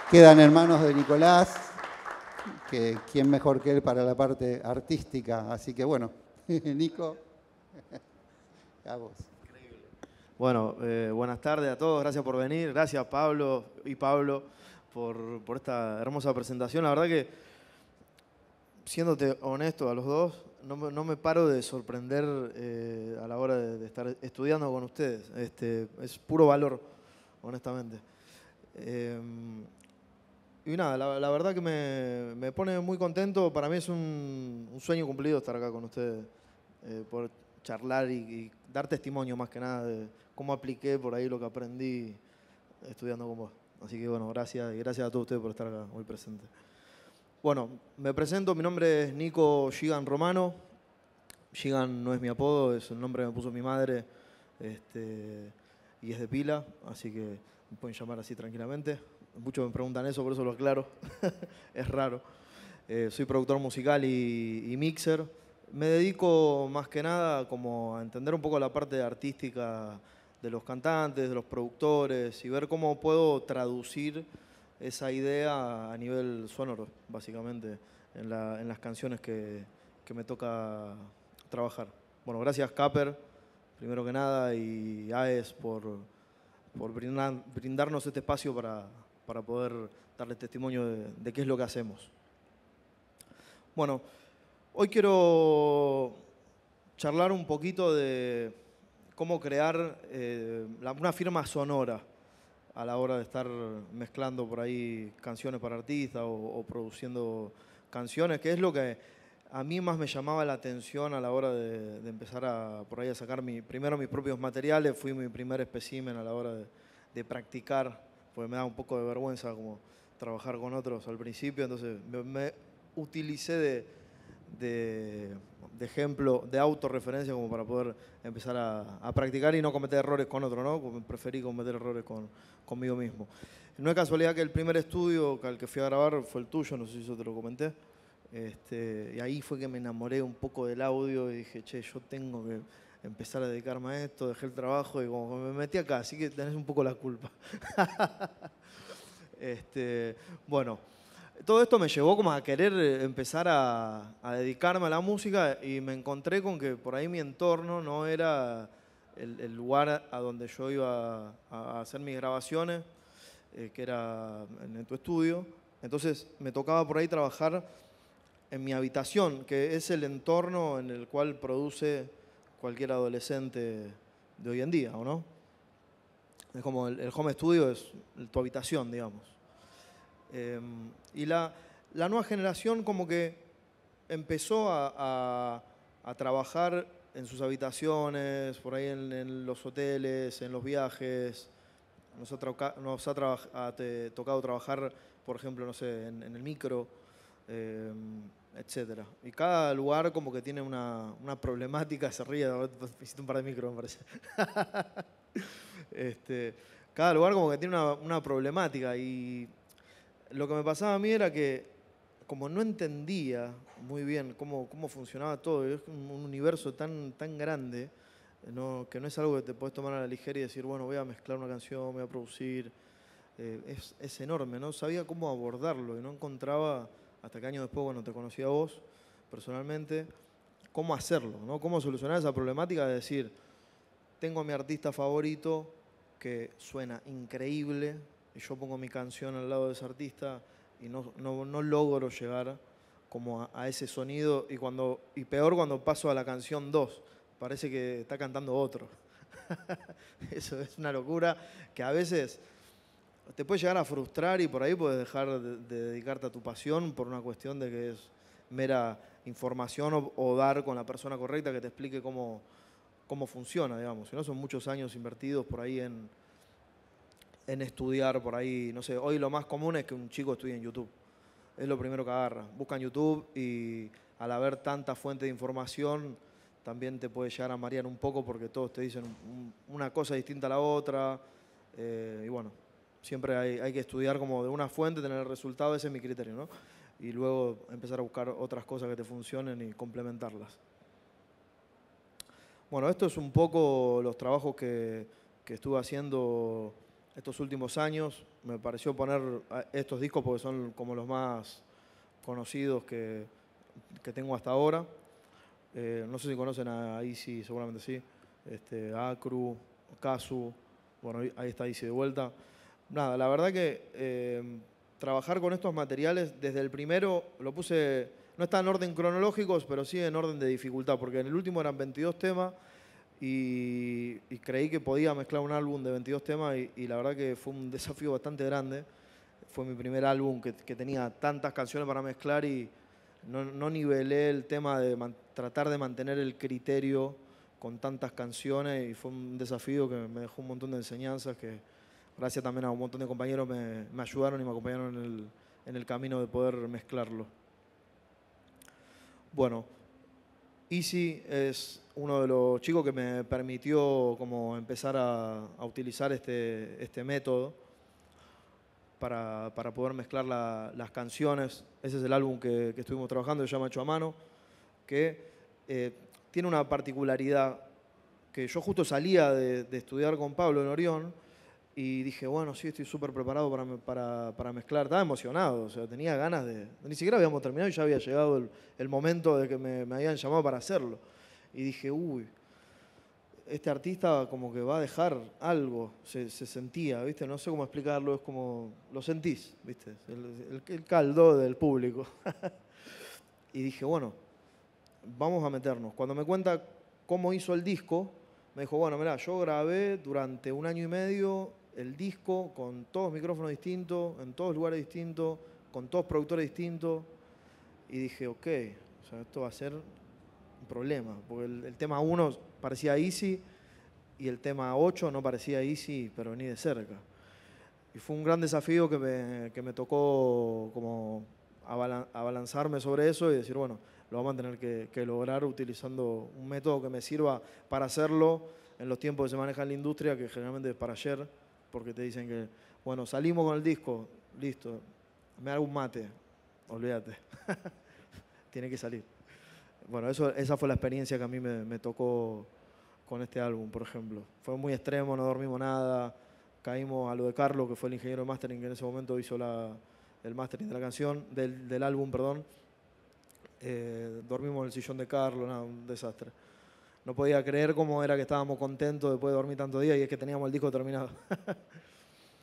D: Quedan hermanos de Nicolás, que quién mejor que él para la
A: parte artística. Así que bueno, [laughs]
D: Nico, a vos.
A: Bueno, eh, buenas tardes a todos, gracias por venir, gracias Pablo y Pablo por, esta hermosa presentación. La verdad que, siéndote honesto a los dos, no, me paro de sorprender eh, a la hora de, estar estudiando con ustedes. Este, es puro valor, honestamente. Em, y nada, la, verdad que me, pone muy contento. Para mí es un, sueño cumplido estar acá con ustedes, eh, por charlar y, dar testimonio más que nada de cómo apliqué por ahí lo que aprendí estudiando con vos. Así que bueno, gracias y gracias a todos ustedes por estar hoy presente. Bueno, me presento, mi nombre es Nico Gigan Romano. Gigan no es mi apodo, es el nombre que me puso mi madre este, y es de pila, así que me pueden llamar así tranquilamente muchos me preguntan eso, por eso lo aclaro, [laughs] es raro. Eh, soy productor musical y, mixer. Me dedico más que nada como a entender un poco la parte artística de los cantantes, de los productores y ver cómo puedo traducir esa idea a nivel sonoro, básicamente, en, las canciones que, me toca trabajar. Bueno, gracias Caper, primero que nada, y AES por, brindarnos este espacio para, para poder darle testimonio de, qué es lo que hacemos. Bueno, hoy quiero charlar un poquito de cómo crear eh, una firma sonora a la hora de estar mezclando por ahí canciones para artistas o, produciendo canciones, que es lo que a mí más me llamaba la atención a la hora de, empezar a por ahí a sacar mi, primero mis propios materiales, fui mi primer especímen a la hora de practicar porque me da un poco de vergüenza como trabajar con otros al principio, entonces me, utilicé de, de, ejemplo, de autorreferencia como para poder empezar a, practicar y no cometer errores con otro, ¿no? Preferí cometer errores con, conmigo mismo. No es casualidad que el primer estudio al que fui a grabar fue el tuyo, no sé si eso te lo comenté. Este, y ahí fue que me enamoré un poco del audio y dije, che, yo tengo que empezar a dedicarme a esto, dejé el trabajo y como me metí acá, así que tenés un poco la culpa. [laughs] Este, bueno, todo esto me llevó como a querer eh, empezar a, dedicarme a la música y me encontré con que por ahí mi entorno no era el, lugar a donde yo iba a, hacer mis grabaciones, eh, que era en tu estudio. Entonces me tocaba por ahí trabajar en mi habitación, que es el entorno en el cual produce cualquier adolescente de hoy en día, ¿o no? Es como el, home studio es tu habitación, digamos. Em, y la, nueva generación como que empezó a, trabajar en sus habitaciones, por ahí en, los hoteles, en los viajes. Nos ha, tocado trabajar, por ejemplo, no sé, en, el micro. Em, etcétera, Y cada lugar como que tiene una, problemática, se ríe, [laughs] hiciste un par de micros, parece. [laughs] Este, cada lugar como que tiene una, problemática y lo que me pasaba a mí era que como no entendía muy bien cómo, funcionaba todo, es un universo tan, tan grande, que no es algo que te puedes tomar a la ligera y decir, bueno, voy a mezclar una canción, voy a producir. Eh, es, es, enorme, no sabía cómo abordarlo y no encontraba hasta que años después, cuando te conocí a vos personalmente, cómo hacerlo, Cómo solucionar esa problemática de decir, tengo a mi artista favorito que suena increíble y yo pongo mi canción al lado de ese artista y no, logro llegar como a, ese sonido y, cuando, y peor cuando paso a la canción 2, parece que está cantando otro. [laughs] Eso es una locura que a veces te puede llegar a frustrar y por ahí puedes dejar de, dedicarte a tu pasión por una cuestión de que es mera información o, dar con la persona correcta que te explique cómo, cómo funciona, digamos. Si no, son muchos años invertidos por ahí en, en estudiar, por ahí, no sé, hoy lo más común es que un chico estudie en YouTube. Es lo primero que agarra. Busca en YouTube y al haber tanta fuente de información, también te puede llegar a marear un poco porque todos te dicen una cosa distinta a la otra. Eh, y bueno, siempre hay, que estudiar como de una fuente, tener el resultado, ese es mi criterio, Y luego empezar a buscar otras cosas que te funcionen y complementarlas. Bueno, esto es un poco los trabajos que, estuve haciendo estos últimos años. Me pareció poner ah, estos discos porque son como los más conocidos que, tengo hasta ahora. Eh, no sé si conocen a Easy, seguramente sí. Este, Acru, Casu. Bueno, ahí está Easy de vuelta nada, la verdad que eh, trabajar con estos materiales, desde el primero lo puse, no está en orden cronológico, pero sí en orden de dificultad, porque en el último eran 22 temas y, creí que podía mezclar un álbum de 22 temas y, la verdad que fue un desafío bastante grande. Fue mi primer álbum que, tenía tantas canciones para mezclar y no, nivelé el tema de tratar de mantener el criterio con tantas canciones y fue un desafío que me dejó un montón de enseñanzas que, gracias también a un montón de compañeros me, me ayudaron y me acompañaron en el, camino de poder mezclarlo. Bueno, Easy es uno de los chicos que me permitió como empezar a, utilizar este, este, método para, poder mezclar las canciones. Ese es el álbum que, estuvimos trabajando, se llama Hecho a Mano, que eh, tiene una particularidad que yo justo salía de estudiar con Pablo en Orión, y dije, bueno, sí, estoy súper preparado para, para, para, mezclar. Estaba emocionado, o sea, tenía ganas de... Ni siquiera habíamos terminado y ya había llegado el, el momento de que me, me, habían llamado para hacerlo. Y dije, uy, este artista como que va a dejar algo, se, sentía, ¿viste? No sé cómo explicarlo, es como, lo sentís, ¿viste? El, el caldo del público. [laughs] y dije, bueno, vamos a meternos. Cuando me cuenta cómo hizo el disco, me dijo, bueno, mira, yo grabé durante un año y medio el disco con todos micrófonos distintos, en todos lugares distintos, con todos productores distintos. Y dije, ok, o sea, esto va a ser un problema, porque el, tema 1 parecía easy y el tema 8 no parecía easy, pero ni de cerca. Y fue un gran desafío que me, que me tocó como abalanzarme sobre eso y decir, bueno, lo vamos a tener que, que, lograr utilizando un método que me sirva para hacerlo en los tiempos que se maneja en la industria, que generalmente es para ayer porque te dicen que, bueno, salimos con el disco, listo, me hago un mate, olvídate, [laughs] tiene que salir. Bueno, eso, esa fue la experiencia que a mí me, tocó con este álbum, por ejemplo. Fue muy extremo, no dormimos nada, caímos a lo de Carlos, que fue el ingeniero de mastering que en ese momento hizo el mastering de la canción, del, del álbum, perdón. Eh, dormimos en el sillón de Carlos, nada, un desastre no podía creer cómo era que estábamos contentos después de dormir tanto día y es que teníamos el disco terminado.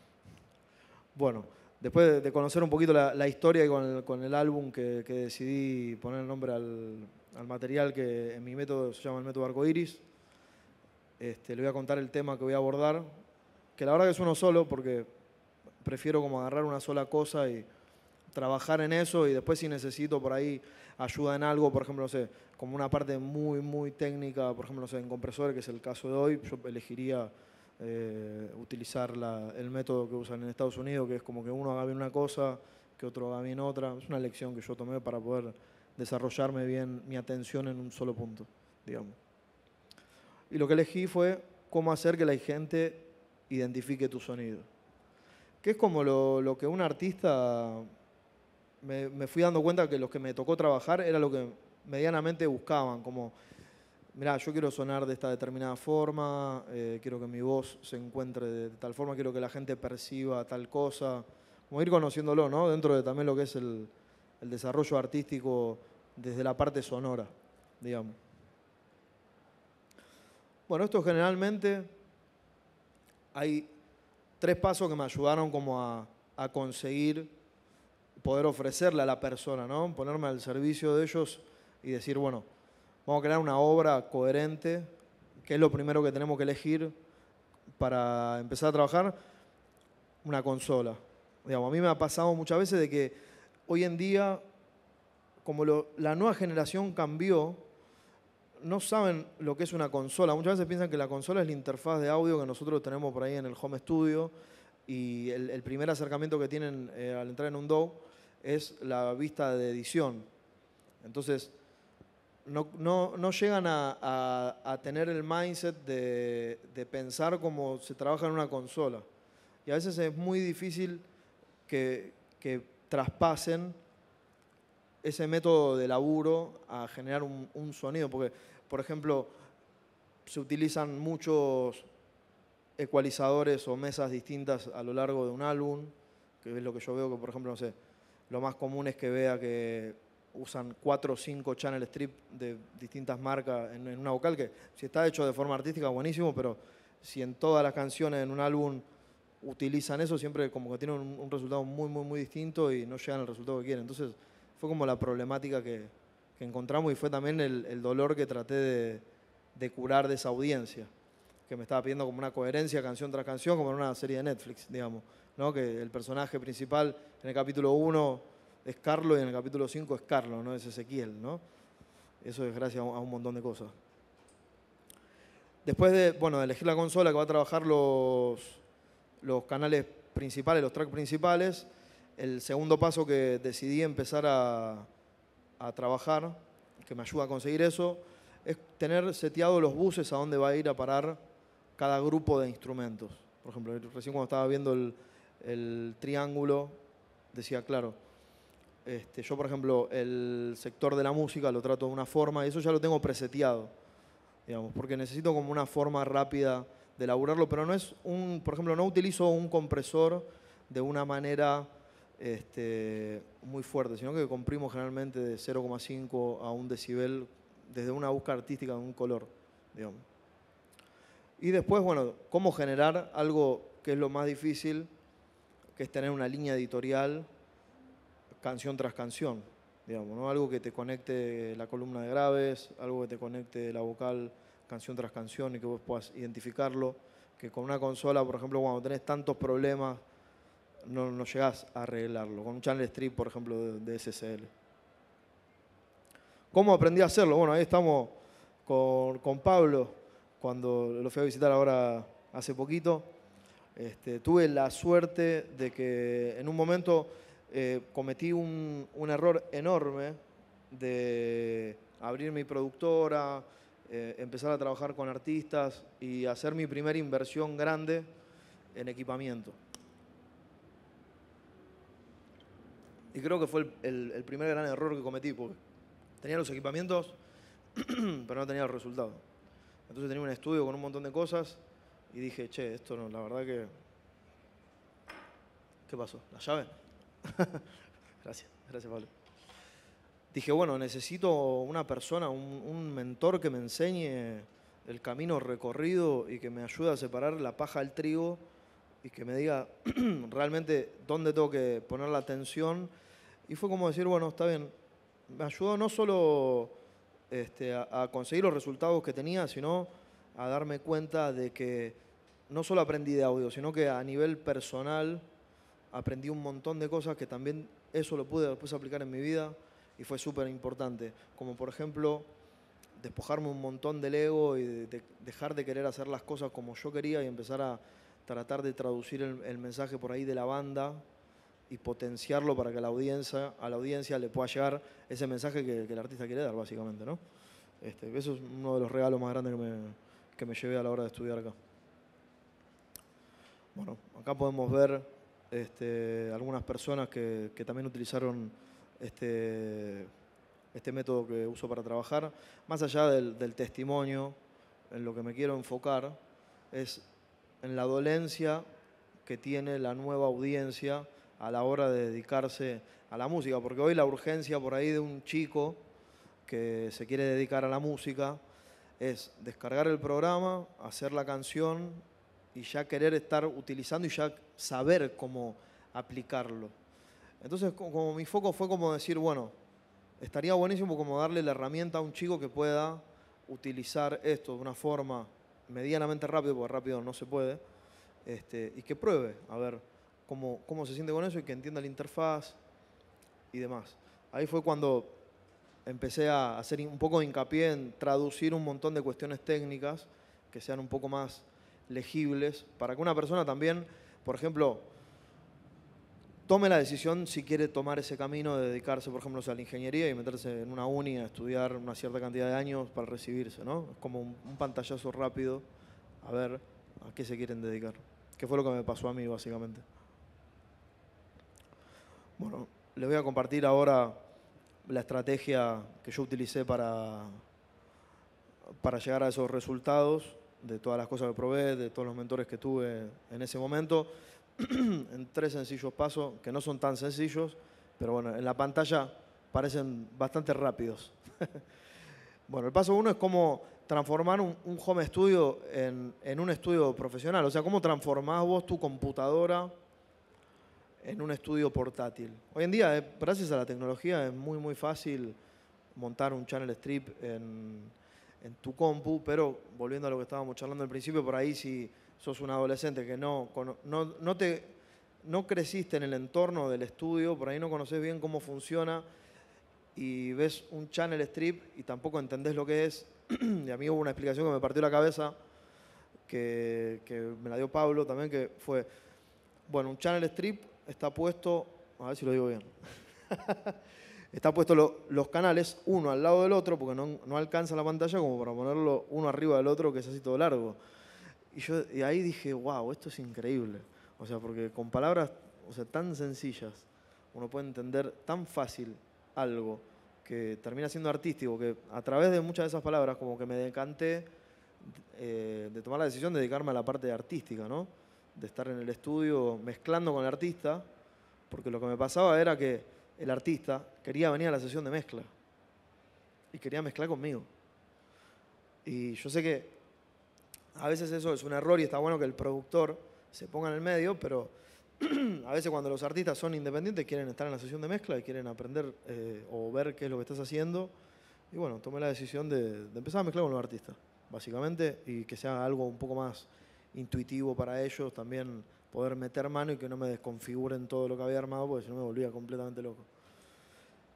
A: [laughs] bueno, después de conocer un poquito la, historia y con el, álbum que, decidí poner el nombre al, material que en mi método se llama el método arcoiris, este, le voy a contar el tema que voy a abordar, que la verdad que es uno solo porque prefiero como agarrar una sola cosa y trabajar en eso y después si necesito por ahí ayuda en algo, por ejemplo, no sé, como una parte muy, muy técnica, por ejemplo, no sé, en compresores, que es el caso de hoy, yo elegiría eh, utilizar el método que usan en Estados Unidos, que es como que uno haga bien una cosa, que otro haga bien otra. Es una lección que yo tomé para poder desarrollarme bien mi atención en un solo punto, digamos. Y lo que elegí fue cómo hacer que la gente identifique tu sonido. Que es como lo, lo que un artista me, fui dando cuenta que los que me tocó trabajar era lo que medianamente buscaban, como, mira yo quiero sonar de esta determinada forma, eh, quiero que mi voz se encuentre de, tal forma, quiero que la gente perciba tal cosa, como ir conociéndolo, ¿no? Dentro de también lo que es el, desarrollo artístico desde la parte sonora, digamos. Bueno, esto generalmente hay tres pasos que me ayudaron como a conseguir poder ofrecerle a la persona, ¿no? Ponerme al servicio de ellos y decir, bueno, vamos a crear una obra coherente, que es lo primero que tenemos que elegir para empezar a trabajar, una consola. Digamos, a mí me ha pasado muchas veces de que hoy en día, como la nueva generación cambió, no saben lo que es una consola. Muchas veces piensan que la consola es la interfaz de audio que nosotros tenemos por ahí en el home studio y el, primer acercamiento que tienen eh, al entrar en un DAW es la vista de edición. Entonces, no, llegan a, tener el mindset de, pensar como se trabaja en una consola. Y a veces es muy difícil que, traspasen ese método de laburo a generar un, un sonido. Porque, por ejemplo, se utilizan muchos ecualizadores o mesas distintas a lo largo de un álbum, que es lo que yo veo que, por ejemplo, no sé, lo más común es que vea que usan cuatro o cinco channel strip de distintas marcas en, una vocal, que si está hecho de forma artística, buenísimo, pero si en todas las canciones, en un álbum, utilizan eso, siempre como que tienen un, resultado muy, muy, muy distinto y no llegan al resultado que quieren. Entonces, fue como la problemática que, encontramos y fue también el, dolor que traté de, de, curar de esa audiencia, que me estaba pidiendo como una coherencia canción tras canción, como en una serie de Netflix, digamos que el personaje principal en el capítulo 1 es Carlos y en el capítulo 5 es Carlos, no es Ezequiel. ¿no? Eso es gracias a un montón de cosas. Después de, bueno, de elegir la consola que va a trabajar los, los canales principales, los tracks principales, el segundo paso que decidí empezar a, trabajar, que me ayuda a conseguir eso, es tener seteados los buses a dónde va a ir a parar cada grupo de instrumentos. Por ejemplo, recién cuando estaba viendo el, el triángulo, decía, claro, este, yo por ejemplo, el sector de la música lo trato de una forma, y eso ya lo tengo preseteado, digamos, porque necesito como una forma rápida de elaborarlo, pero no es un, por ejemplo, no utilizo un compresor de una manera este, muy fuerte, sino que comprimo generalmente de 0,5 a un decibel desde una búsqueda artística de un color, digamos. Y después, bueno, cómo generar algo que es lo más difícil, que es tener una línea editorial canción tras canción, digamos, ¿no? Algo que te conecte la columna de graves, algo que te conecte la vocal canción tras canción y que vos puedas identificarlo, que con una consola, por ejemplo, cuando tenés tantos problemas, no, no llegás a arreglarlo. Con un channel strip, por ejemplo, de, SSL. ¿Cómo aprendí a hacerlo? Bueno, ahí estamos con, con Pablo, cuando lo fui a visitar ahora hace poquito. Este, tuve la suerte de que en un momento eh, cometí un, error enorme de abrir mi productora, eh, empezar a trabajar con artistas y hacer mi primera inversión grande en equipamiento. Y creo que fue el, primer gran error que cometí, porque tenía los equipamientos, [clears throat] pero no tenía el resultado. Entonces tenía un estudio con un montón de cosas y dije, che, esto no, la verdad que... ¿Qué pasó? ¿La llave? [laughs] gracias, gracias Pablo. Dije, bueno, necesito una persona, un, mentor que me enseñe el camino recorrido y que me ayude a separar la paja del trigo y que me diga [clears throat] realmente dónde tengo que poner la atención. Y fue como decir, bueno, está bien, me ayudó no solo este, a, conseguir los resultados que tenía, sino a darme cuenta de que no solo aprendí de audio, sino que a nivel personal aprendí un montón de cosas que también eso lo pude después aplicar en mi vida y fue súper importante. Como por ejemplo, despojarme un montón del ego y dejar de querer hacer las cosas como yo quería y empezar a tratar de traducir el, mensaje por ahí de la banda y potenciarlo para que la audiencia, a la audiencia le pueda llegar ese mensaje que, el artista quiere dar, básicamente, ¿no? Este, eso es uno de los regalos más grandes que me, que me llevé a la hora de estudiar acá. Bueno, acá podemos ver este, algunas personas que, también utilizaron este, este, método que uso para trabajar. Más allá del, del testimonio, en lo que me quiero enfocar es en la dolencia que tiene la nueva audiencia a la hora de dedicarse a la música, porque hoy la urgencia por ahí de un chico que se quiere dedicar a la música es descargar el programa, hacer la canción y ya querer estar utilizando y ya saber cómo aplicarlo. Entonces, como mi foco fue como decir, bueno, estaría buenísimo como darle la herramienta a un chico que pueda utilizar esto de una forma medianamente rápida, porque rápido no se puede, este, y que pruebe a ver cómo, cómo se siente con eso y que entienda la interfaz y demás. Ahí fue cuando empecé a hacer un poco de hincapié en traducir un montón de cuestiones técnicas que sean un poco más legibles, para que una persona también, por ejemplo, tome la decisión si quiere tomar ese camino de dedicarse, por ejemplo, a la ingeniería y meterse en una uni a estudiar una cierta cantidad de años para recibirse, ¿no? Es como un, pantallazo rápido a ver a qué se quieren dedicar. Que fue lo que me pasó a mí, básicamente. Bueno, les voy a compartir ahora la estrategia que yo utilicé para, para llegar a esos resultados de todas las cosas que probé, de todos los mentores que tuve en ese momento, [clears throat] en tres sencillos pasos, que no son tan sencillos, pero bueno, en la pantalla parecen bastante rápidos. [laughs] bueno, el paso uno es cómo transformar un, home studio en, un estudio profesional, o sea, cómo transformás vos tu computadora en un estudio portátil. Hoy en día, eh, gracias a la tecnología, es muy, muy fácil montar un channel strip en en tu compu, pero volviendo a lo que estábamos charlando al principio, por ahí si sos un adolescente que no, no, te, no creciste en el entorno del estudio, por ahí no conoces bien cómo funciona y ves un channel strip y tampoco entendés lo que es, [clears throat] y a mí hubo una explicación que me partió la cabeza, que, que me la dio Pablo también, que fue, bueno, un channel strip está puesto, a ver si lo digo bien. [laughs] Está puesto los canales uno al lado del otro, porque no, alcanza la pantalla como para ponerlo uno arriba del otro, que es así todo largo. Y yo ahí dije, wow, esto es increíble. O sea, porque con palabras o sea, tan sencillas, uno puede entender tan fácil algo que termina siendo artístico, que a través de muchas de esas palabras como que me decanté eh, de tomar la decisión de dedicarme a la parte artística, ¿no? De estar en el estudio mezclando con el artista, porque lo que me pasaba era que el artista quería venir a la sesión de mezcla y quería mezclar conmigo. Y yo sé que a veces eso es un error y está bueno que el productor se ponga en el medio, pero [clears throat] a veces cuando los artistas son independientes quieren estar en la sesión de mezcla y quieren aprender eh, o ver qué es lo que estás haciendo. Y bueno, tomé la decisión de, de, empezar a mezclar con los artistas, básicamente, y que sea algo un poco más intuitivo para ellos, también poder meter mano y que no me desconfiguren todo lo que había armado, porque si no me volvía completamente loco.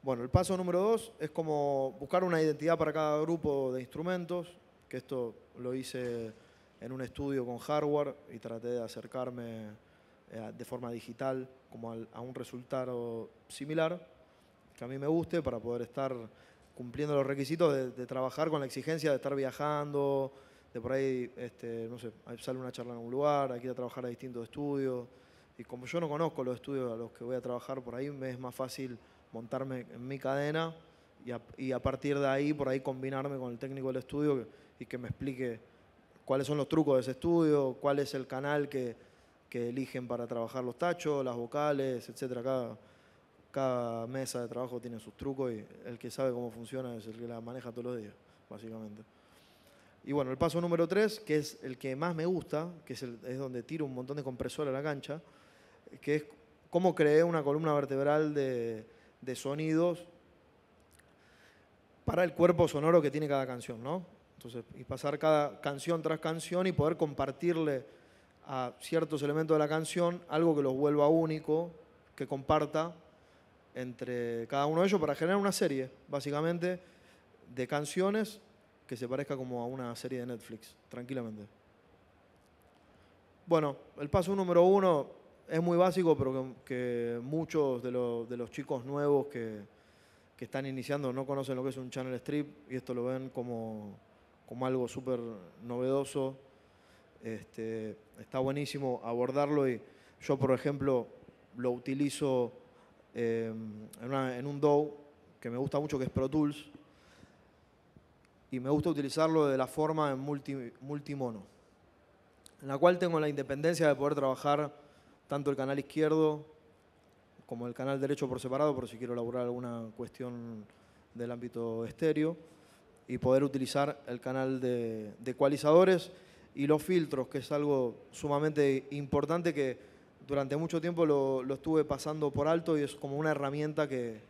A: Bueno, el paso número dos es como buscar una identidad para cada grupo de instrumentos, que esto lo hice en un estudio con hardware y traté de acercarme eh, de forma digital como a un resultado similar que a mí me guste para poder estar cumpliendo los requisitos de, de trabajar con la exigencia de estar viajando, de por ahí, este, no sé, sale una charla en un lugar, hay que ir a trabajar a distintos estudios. Y como yo no conozco los estudios a los que voy a trabajar por ahí, me es más fácil montarme en mi cadena y a, partir de ahí, por ahí combinarme con el técnico del estudio y que me explique cuáles son los trucos de ese estudio, cuál es el canal que, eligen para trabajar los tachos, las vocales, etc. Cada, cada mesa de trabajo tiene sus trucos y el que sabe cómo funciona es el que la maneja todos los días, básicamente. Y bueno, el paso número tres, que es el que más me gusta, que es, el, donde tiro un montón de compresor a la cancha, que es cómo creé una columna vertebral de, de sonidos para el cuerpo sonoro que tiene cada canción, ¿no? Entonces, y pasar cada canción tras canción y poder compartirle a ciertos elementos de la canción algo que los vuelva único, que comparta entre cada uno de ellos para generar una serie, básicamente, de canciones que se parezca como a una serie de Netflix, tranquilamente. Bueno, el paso número uno es muy básico, pero que, muchos de, los chicos nuevos que, están iniciando no conocen lo que es un channel strip y esto lo ven como, como algo súper novedoso. Este, está buenísimo abordarlo y yo, por ejemplo, lo utilizo eh, en, un DOW que me gusta mucho, que es Pro Tools, y me gusta utilizarlo de la forma en multi, multimono, en la cual tengo la independencia de poder trabajar tanto el canal izquierdo como el canal derecho por separado, por si quiero elaborar alguna cuestión del ámbito estéreo, y poder utilizar el canal de, ecualizadores y los filtros, que es algo sumamente importante que durante mucho tiempo lo, estuve pasando por alto y es como una herramienta que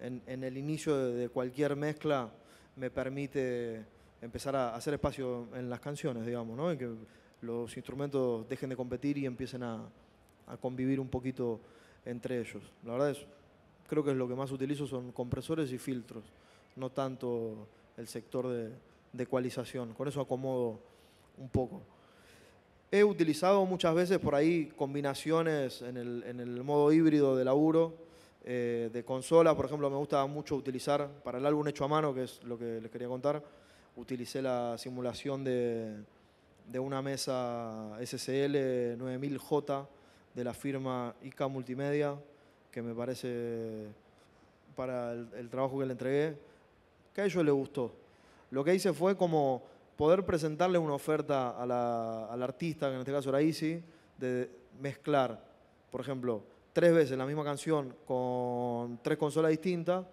A: en, el inicio de cualquier mezcla me permite empezar a hacer espacio en las canciones, digamos, ¿no? Y que los instrumentos dejen de competir y empiecen a, convivir un poquito entre ellos. La verdad es, creo que es lo que más utilizo son compresores y filtros, no tanto el sector de, de ecualización. Con eso acomodo un poco. He utilizado muchas veces por ahí combinaciones en el, en el modo híbrido de laburo eh, de consola, por ejemplo, me gusta mucho utilizar, para el álbum hecho a mano, que es lo que les quería contar, utilicé la simulación de, una mesa SSL 9000J de la firma IK Multimedia, que me parece para el, trabajo que le entregué, que a ellos les gustó. Lo que hice fue como poder presentarle una oferta al artista, que en este caso era de mezclar, por ejemplo, tres veces la misma canción con tres consolas distintas,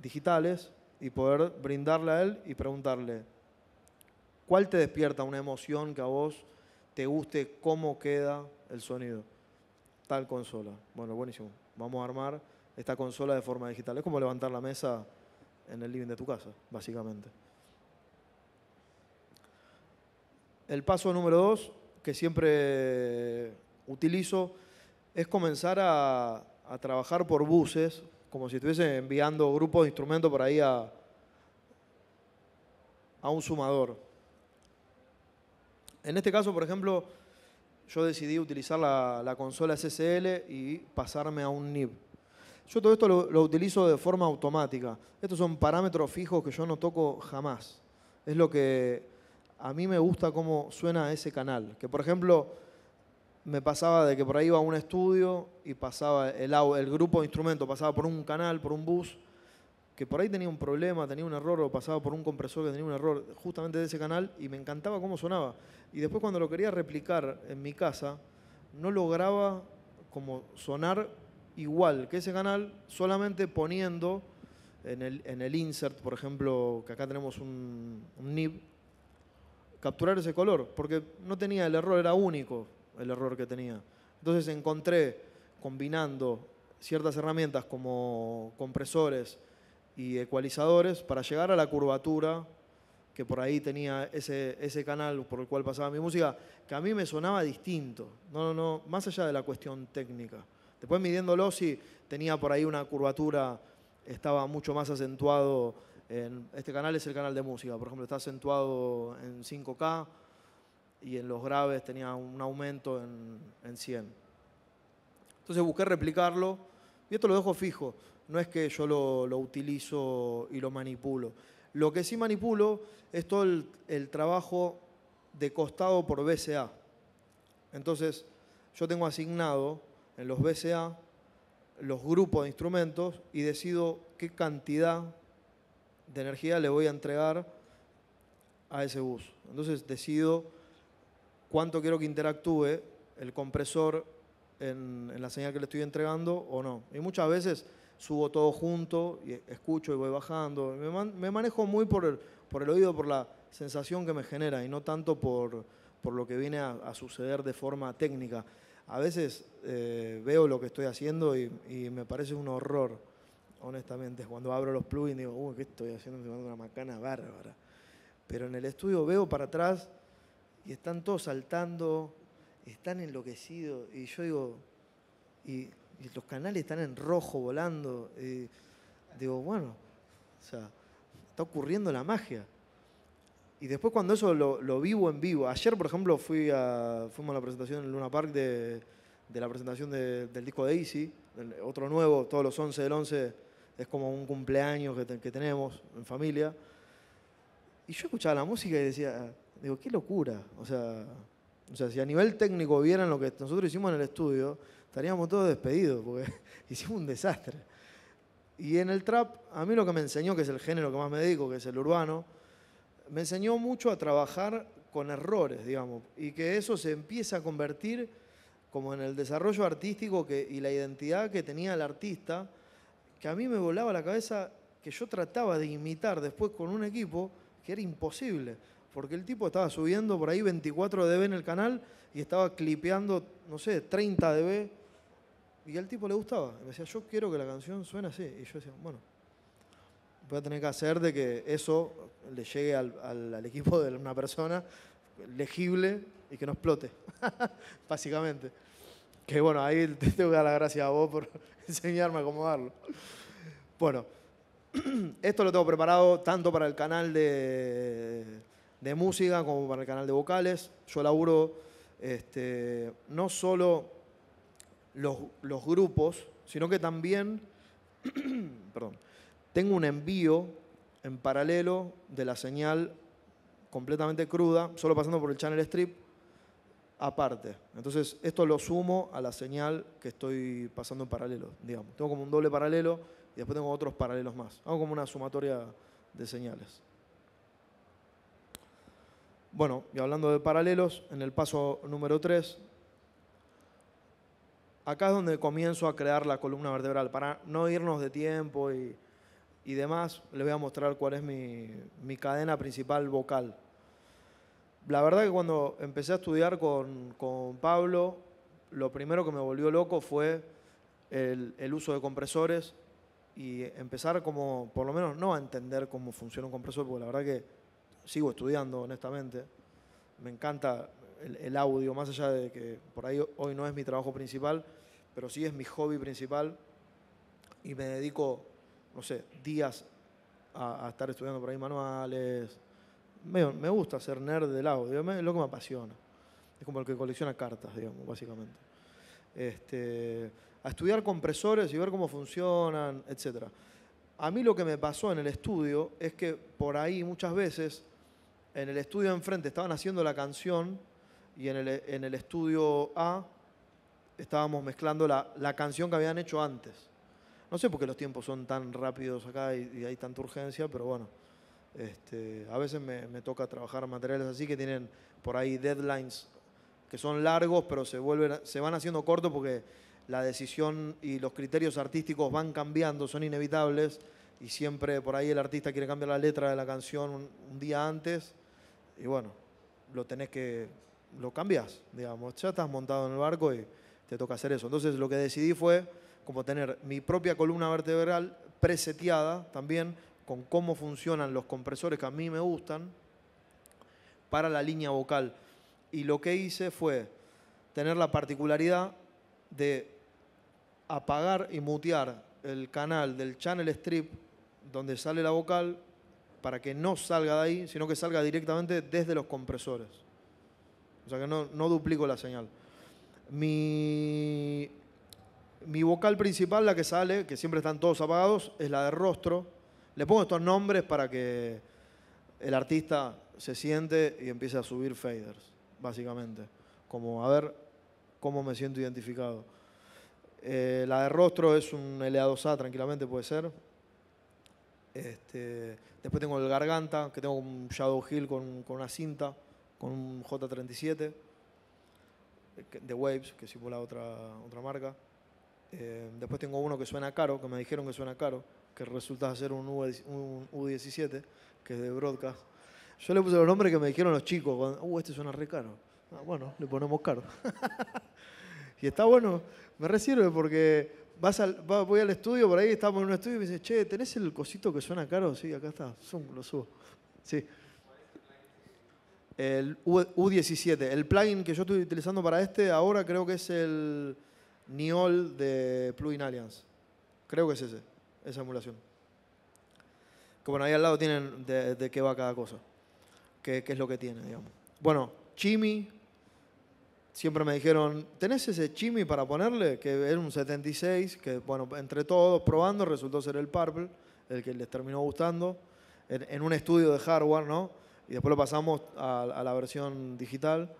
A: digitales, y poder brindarle a él y preguntarle, ¿cuál te despierta una emoción que a vos te guste cómo queda el sonido? Tal consola. Bueno, buenísimo. Vamos a armar esta consola de forma digital. Es como levantar la mesa en el living de tu casa, básicamente. El paso número dos, que siempre utilizo, es comenzar a, trabajar por buses, como si estuviese enviando grupos de instrumentos por ahí a, un sumador. En este caso, por ejemplo, yo decidí utilizar la, consola SSL y pasarme a un NIB. Yo todo esto lo, lo, utilizo de forma automática. Estos son parámetros fijos que yo no toco jamás. Es lo que a mí me gusta cómo suena ese canal. Que por ejemplo me pasaba de que por ahí iba a un estudio y pasaba el, el grupo de instrumentos, pasaba por un canal, por un bus, que por ahí tenía un problema, tenía un error, o pasaba por un compresor que tenía un error justamente de ese canal y me encantaba cómo sonaba. Y después cuando lo quería replicar en mi casa, no lograba como sonar igual que ese canal, solamente poniendo en el, insert, por ejemplo, que acá tenemos un, un nib, capturar ese color, porque no tenía el error, era único el error que tenía. Entonces encontré, combinando ciertas herramientas como compresores y ecualizadores, para llegar a la curvatura que por ahí tenía ese, ese canal por el cual pasaba mi música, que a mí me sonaba distinto, no, no, no, más allá de la cuestión técnica. Después midiéndolo, sí, tenía por ahí una curvatura, estaba mucho más acentuado. En, este canal es el canal de música, por ejemplo, está acentuado en 5K, y en los graves tenía un aumento en, 100. Entonces busqué replicarlo y esto lo dejo fijo, no es que yo lo, utilizo y lo manipulo. Lo que sí manipulo es todo el trabajo de costado por BCA. Entonces, yo tengo asignado en los BCA los grupos de instrumentos y decido qué cantidad de energía le voy a entregar a ese bus. Entonces decido cuánto quiero que interactúe el compresor en, la señal que le estoy entregando o no. Y muchas veces subo todo junto, y escucho y voy bajando. Me, manejo muy por el, oído, por la sensación que me genera y no tanto por, lo que viene a, suceder de forma técnica. A veces eh, veo lo que estoy haciendo y, me parece un horror, honestamente. Cuando abro los plugins digo, uy, ¿qué estoy haciendo? Estoy una macana bárbara. Pero en el estudio veo para atrás y están todos saltando, están enloquecidos, y yo digo, y, los canales están en rojo volando, y digo, bueno, o sea, está ocurriendo la magia. Y después cuando eso lo, vivo en vivo, ayer por ejemplo fui a, fuimos a la presentación en Luna Park de, de la presentación del disco de Easy, otro nuevo, todos los 11 del 11, es como un cumpleaños que, que tenemos en familia. Y yo escuchaba la música y decía, digo, qué locura. O sea, o sea, si a nivel técnico vieran lo que nosotros hicimos en el estudio, estaríamos todos despedidos, porque [laughs] hicimos un desastre. Y en el trap, a mí lo que me enseñó, que es el género que más me dedico, que es el urbano, me enseñó mucho a trabajar con errores, digamos, y que eso se empieza a convertir como en el desarrollo artístico que, y la identidad que tenía el artista, que a mí me volaba la cabeza que yo trataba de imitar después con un equipo que era imposible, porque el tipo estaba subiendo por ahí 24 dB en el canal y estaba clipeando, no sé, 30 dB, y al tipo le gustaba. me decía, yo quiero que la canción suene así. Y yo decía, bueno, voy a tener que hacer de que eso le llegue al, equipo de una persona legible y que no explote, [laughs] básicamente. Que bueno, ahí te tengo que dar las gracias a vos por [laughs] enseñarme a acomodarlo. Bueno. [clears throat] Esto lo tengo preparado tanto para el canal de, música como para el canal de vocales. Yo laburo este, no solo los, grupos, sino que también [clears throat] tengo un envío en paralelo de la señal completamente cruda, solo pasando por el channel strip, aparte. Entonces, esto lo sumo a la señal que estoy pasando en paralelo, digamos. Tengo como un doble paralelo y después tengo otros paralelos más. Hago como una sumatoria de señales. Bueno, y hablando de paralelos, en el paso número 3, acá es donde comienzo a crear la columna vertebral. Para no irnos de tiempo y, demás, les voy a mostrar cuál es mi, cadena principal vocal. La verdad que cuando empecé a estudiar con, Pablo, lo primero que me volvió loco fue el, el uso de compresores y empezar como, por lo menos, no a entender cómo funciona un compresor, porque la verdad que sigo estudiando, honestamente. Me encanta el, audio, más allá de que por ahí hoy no es mi trabajo principal, pero sí es mi hobby principal y me dedico, no sé, días a, estar estudiando por ahí manuales. Me, gusta ser nerd del audio, es lo que me apasiona. Es como el que colecciona cartas, digamos, básicamente. Este, a estudiar compresores y ver cómo funcionan, etc. A mí lo que me pasó en el estudio es que por ahí muchas veces en el estudio enfrente estaban haciendo la canción y en el, en el estudio A estábamos mezclando la, la, canción que habían hecho antes. No sé por qué los tiempos son tan rápidos acá y, hay tanta urgencia, pero bueno. Este, a veces me, me, toca trabajar materiales así que tienen por ahí deadlines que son largos, pero se, vuelven, se van haciendo cortos porque la decisión y los criterios artísticos van cambiando, son inevitables y siempre por ahí el artista quiere cambiar la letra de la canción un, día antes y bueno, lo tenés que, lo cambias, digamos, ya estás montado en el barco y te toca hacer eso. Entonces lo que decidí fue como tener mi propia columna vertebral preseteada también con cómo funcionan los compresores que a mí me gustan para la línea vocal. Y lo que hice fue tener la particularidad de apagar y mutear el canal del channel strip donde sale la vocal para que no salga de ahí, sino que salga directamente desde los compresores. O sea que no, duplico la señal. Mi, mi vocal principal, la que sale, que siempre están todos apagados, es la de rostro. Le pongo estos nombres para que el artista se siente y empiece a subir faders, básicamente. Como a ver cómo me siento identificado. Eh, la de rostro es un LA2A, tranquilamente puede ser. Este, después tengo el Garganta, que tengo un Shadow Hill con, con una cinta, con un J37 eh, de Waves, que simula otra, otra marca. Eh, después tengo uno que suena caro, que me dijeron que suena caro, que resulta ser un, U, 17 que es de Broadcast. Yo le puse los nombres que me dijeron los chicos, uh, este suena re caro. Ah, bueno, le ponemos caro. [laughs] Y está bueno, me recibe porque vas voy al estudio, por ahí estamos en un estudio y me dice, che, ¿tenés el cosito que suena caro? Sí, acá está, zoom, lo subo. Sí. El U17, el plugin que yo estoy utilizando para este ahora creo que es el Niol de Plugin Alliance. Creo que es ese, esa emulación. Como bueno, ahí al lado tienen de, de qué va cada cosa, qué, qué es lo que tiene, digamos. Bueno, Chimi, siempre me dijeron, ¿tenés ese chimi para ponerle? Que era un 76, que bueno, entre todos probando resultó ser el Purple, el que les terminó gustando, en, un estudio de hardware, ¿no? Y después lo pasamos a, la versión digital.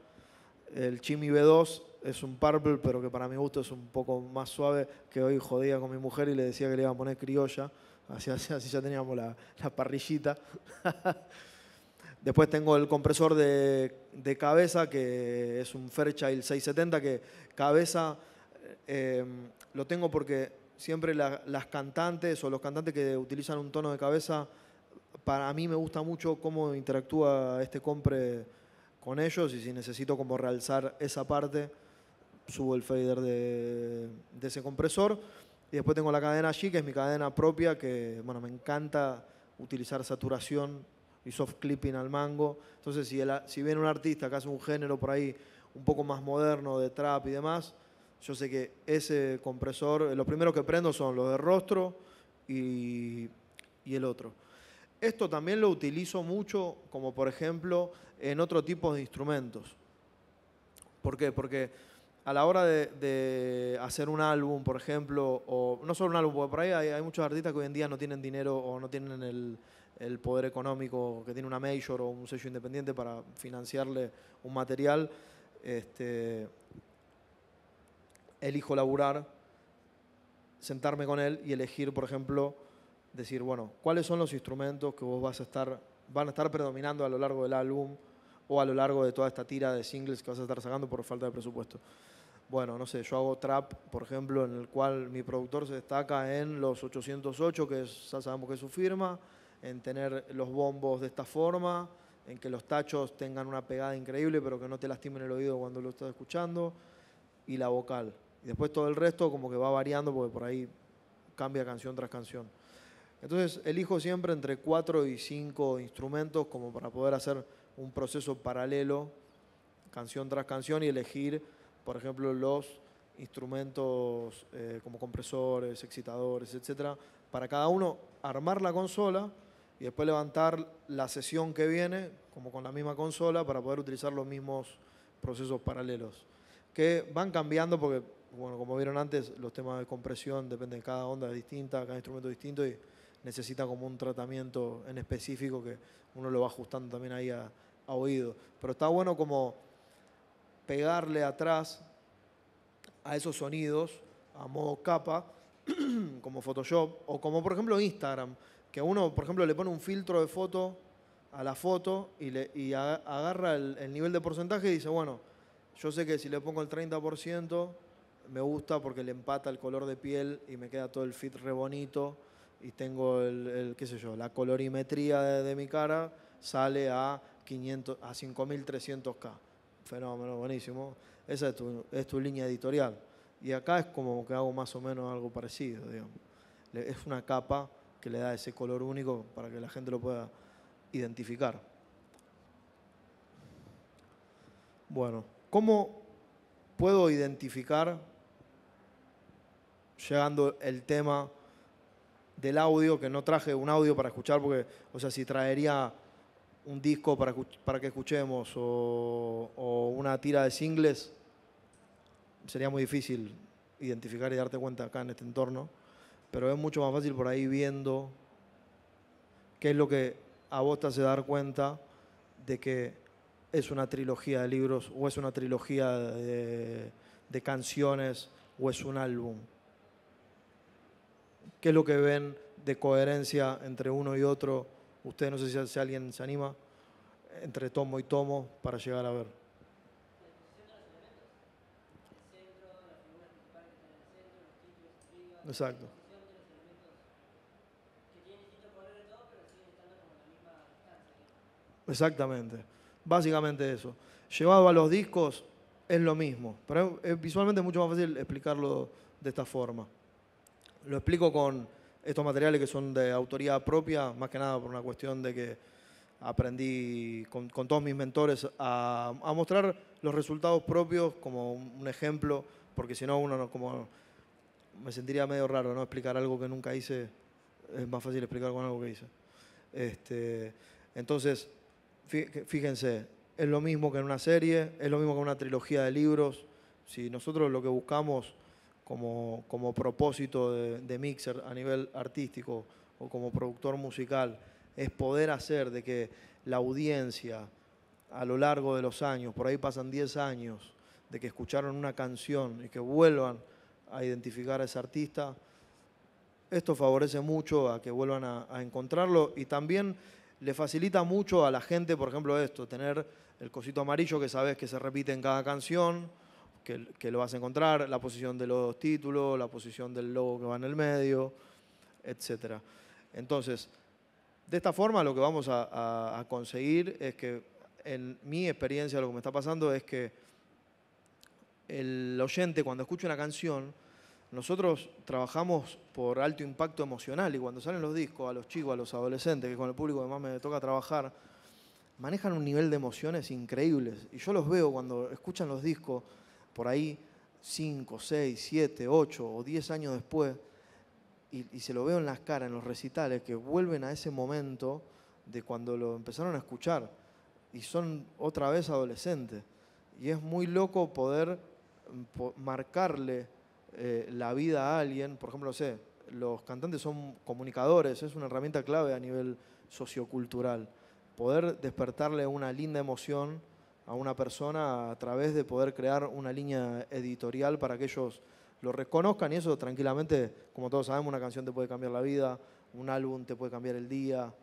A: El chimi B2 es un Purple, pero que para mi gusto es un poco más suave, que hoy jodía con mi mujer y le decía que le iba a poner criolla, así, así, ya teníamos la, la parrillita. [laughs] Después tengo el compresor de, cabeza, que es un Fairchild 670, que cabeza eh, lo tengo porque siempre las cantantes o los cantantes que utilizan un tono de cabeza, para mí me gusta mucho cómo interactúa este compre con ellos y si necesito como realzar esa parte, subo el fader de, de ese compresor. Y después tengo la cadena allí, que es mi cadena propia, que bueno, me encanta utilizar saturación y soft clipping al mango. Entonces, si, si viene un artista que hace un género por ahí un poco más moderno de trap y demás, yo sé que ese compresor, los primeros que prendo son los de rostro y, el otro. Esto también lo utilizo mucho, como por ejemplo, en otro tipo de instrumentos. ¿Por qué? Porque a la hora de, hacer un álbum, por ejemplo, o no solo un álbum, porque por ahí hay, muchos artistas que hoy en día no tienen dinero o no tienen el, el poder económico que tiene una major o un sello independiente para financiarle un material, este, elijo laburar, sentarme con él y elegir, por ejemplo, decir, bueno, ¿cuáles son los instrumentos que vos vas a estar, van a estar predominando a lo largo del álbum o a lo largo de toda esta tira de singles que vas a estar sacando por falta de presupuesto? Bueno, no sé, yo hago trap, por ejemplo, en el cual mi productor se destaca en los 808, que ya sabemos que es su firma, en tener los bombos de esta forma, en que los tachos tengan una pegada increíble, pero que no te lastimen el oído cuando lo estás escuchando, y la vocal. Y después todo el resto como que va variando porque por ahí cambia canción tras canción. Entonces elijo siempre entre cuatro y cinco instrumentos como para poder hacer un proceso paralelo, canción tras canción, y elegir, por ejemplo, los instrumentos eh, como compresores, excitadores, etcétera, para cada uno armar la consola y después levantar la sesión que viene, como con la misma consola, para poder utilizar los mismos procesos paralelos, que van cambiando porque, bueno, como vieron antes, los temas de compresión dependen de cada onda es distinta, cada instrumento es distinto y necesita como un tratamiento en específico que uno lo va ajustando también ahí a oído. Pero está bueno como pegarle atrás a esos sonidos a modo capa, [clears throat] como Photoshop, o como por ejemplo Instagram que uno, por ejemplo, le pone un filtro de foto a la foto y, le, agarra el, nivel de porcentaje y dice, bueno, yo sé que si le pongo el 30% me gusta porque le empata el color de piel y me queda todo el fit re bonito y tengo el, qué sé yo, la colorimetría de, mi cara sale a 500, a 5300K. Fenómeno, buenísimo. Esa es tu, es tu línea editorial. Y acá es como que hago más o menos algo parecido, digamos. Es una capa que le da ese color único para que la gente lo pueda identificar. Bueno, ¿cómo puedo identificar, llegando el tema del audio, que no traje un audio para escuchar, porque, o sea, si traería un disco para, que escuchemos o, o, una tira de singles, sería muy difícil identificar y darte cuenta acá en este entorno pero es mucho más fácil por ahí viendo qué es lo que a vos te hace dar cuenta de que es una trilogía de libros o es una trilogía de, canciones o es un álbum. ¿Qué es lo que ven de coherencia entre uno y otro? Ustedes no sé si alguien se anima entre tomo y tomo para llegar a ver. Exacto. Exactamente. Básicamente eso. Llevado a los discos es lo mismo. Pero visualmente es mucho más fácil explicarlo de esta forma. Lo explico con estos materiales que son de autoría propia, más que nada por una cuestión de que aprendí con, todos mis mentores a, mostrar los resultados propios como un ejemplo, porque si no uno como me sentiría medio raro no explicar algo que nunca hice. Es más fácil explicar con algo que hice. Este, entonces, fíjense, es lo mismo que en una serie, es lo mismo que en una trilogía de libros. Si nosotros lo que buscamos como, propósito de, Mixer a nivel artístico o como productor musical es poder hacer de que la audiencia a lo largo de los años, por ahí pasan 10 años, de que escucharon una canción y que vuelvan a identificar a ese artista, esto favorece mucho a que vuelvan a, a encontrarlo y también le facilita mucho a la gente, por ejemplo, esto, tener el cosito amarillo que sabes que se repite en cada canción, que, lo vas a encontrar, la posición de los títulos, la posición del logo que va en el medio, etc. Entonces, de esta forma lo que vamos a, a conseguir es que, en mi experiencia, lo que me está pasando es que el oyente cuando escucha una canción, nosotros trabajamos por alto impacto emocional y cuando salen los discos a los chicos, a los adolescentes, que con el público además me toca trabajar, manejan un nivel de emociones increíbles. Y yo los veo cuando escuchan los discos por ahí 5, 6, 7, 8 o 10 años después y, se lo veo en las caras, en los recitales, que vuelven a ese momento de cuando lo empezaron a escuchar y son otra vez adolescentes. Y es muy loco poder mm, marcarle eh, la vida a alguien, por ejemplo, sé, los cantantes son comunicadores, es una herramienta clave a nivel sociocultural. Poder despertarle una linda emoción a una persona a través de poder crear una línea editorial para que ellos lo reconozcan y eso tranquilamente, como todos sabemos, una canción te puede cambiar la vida, un álbum te puede cambiar el día,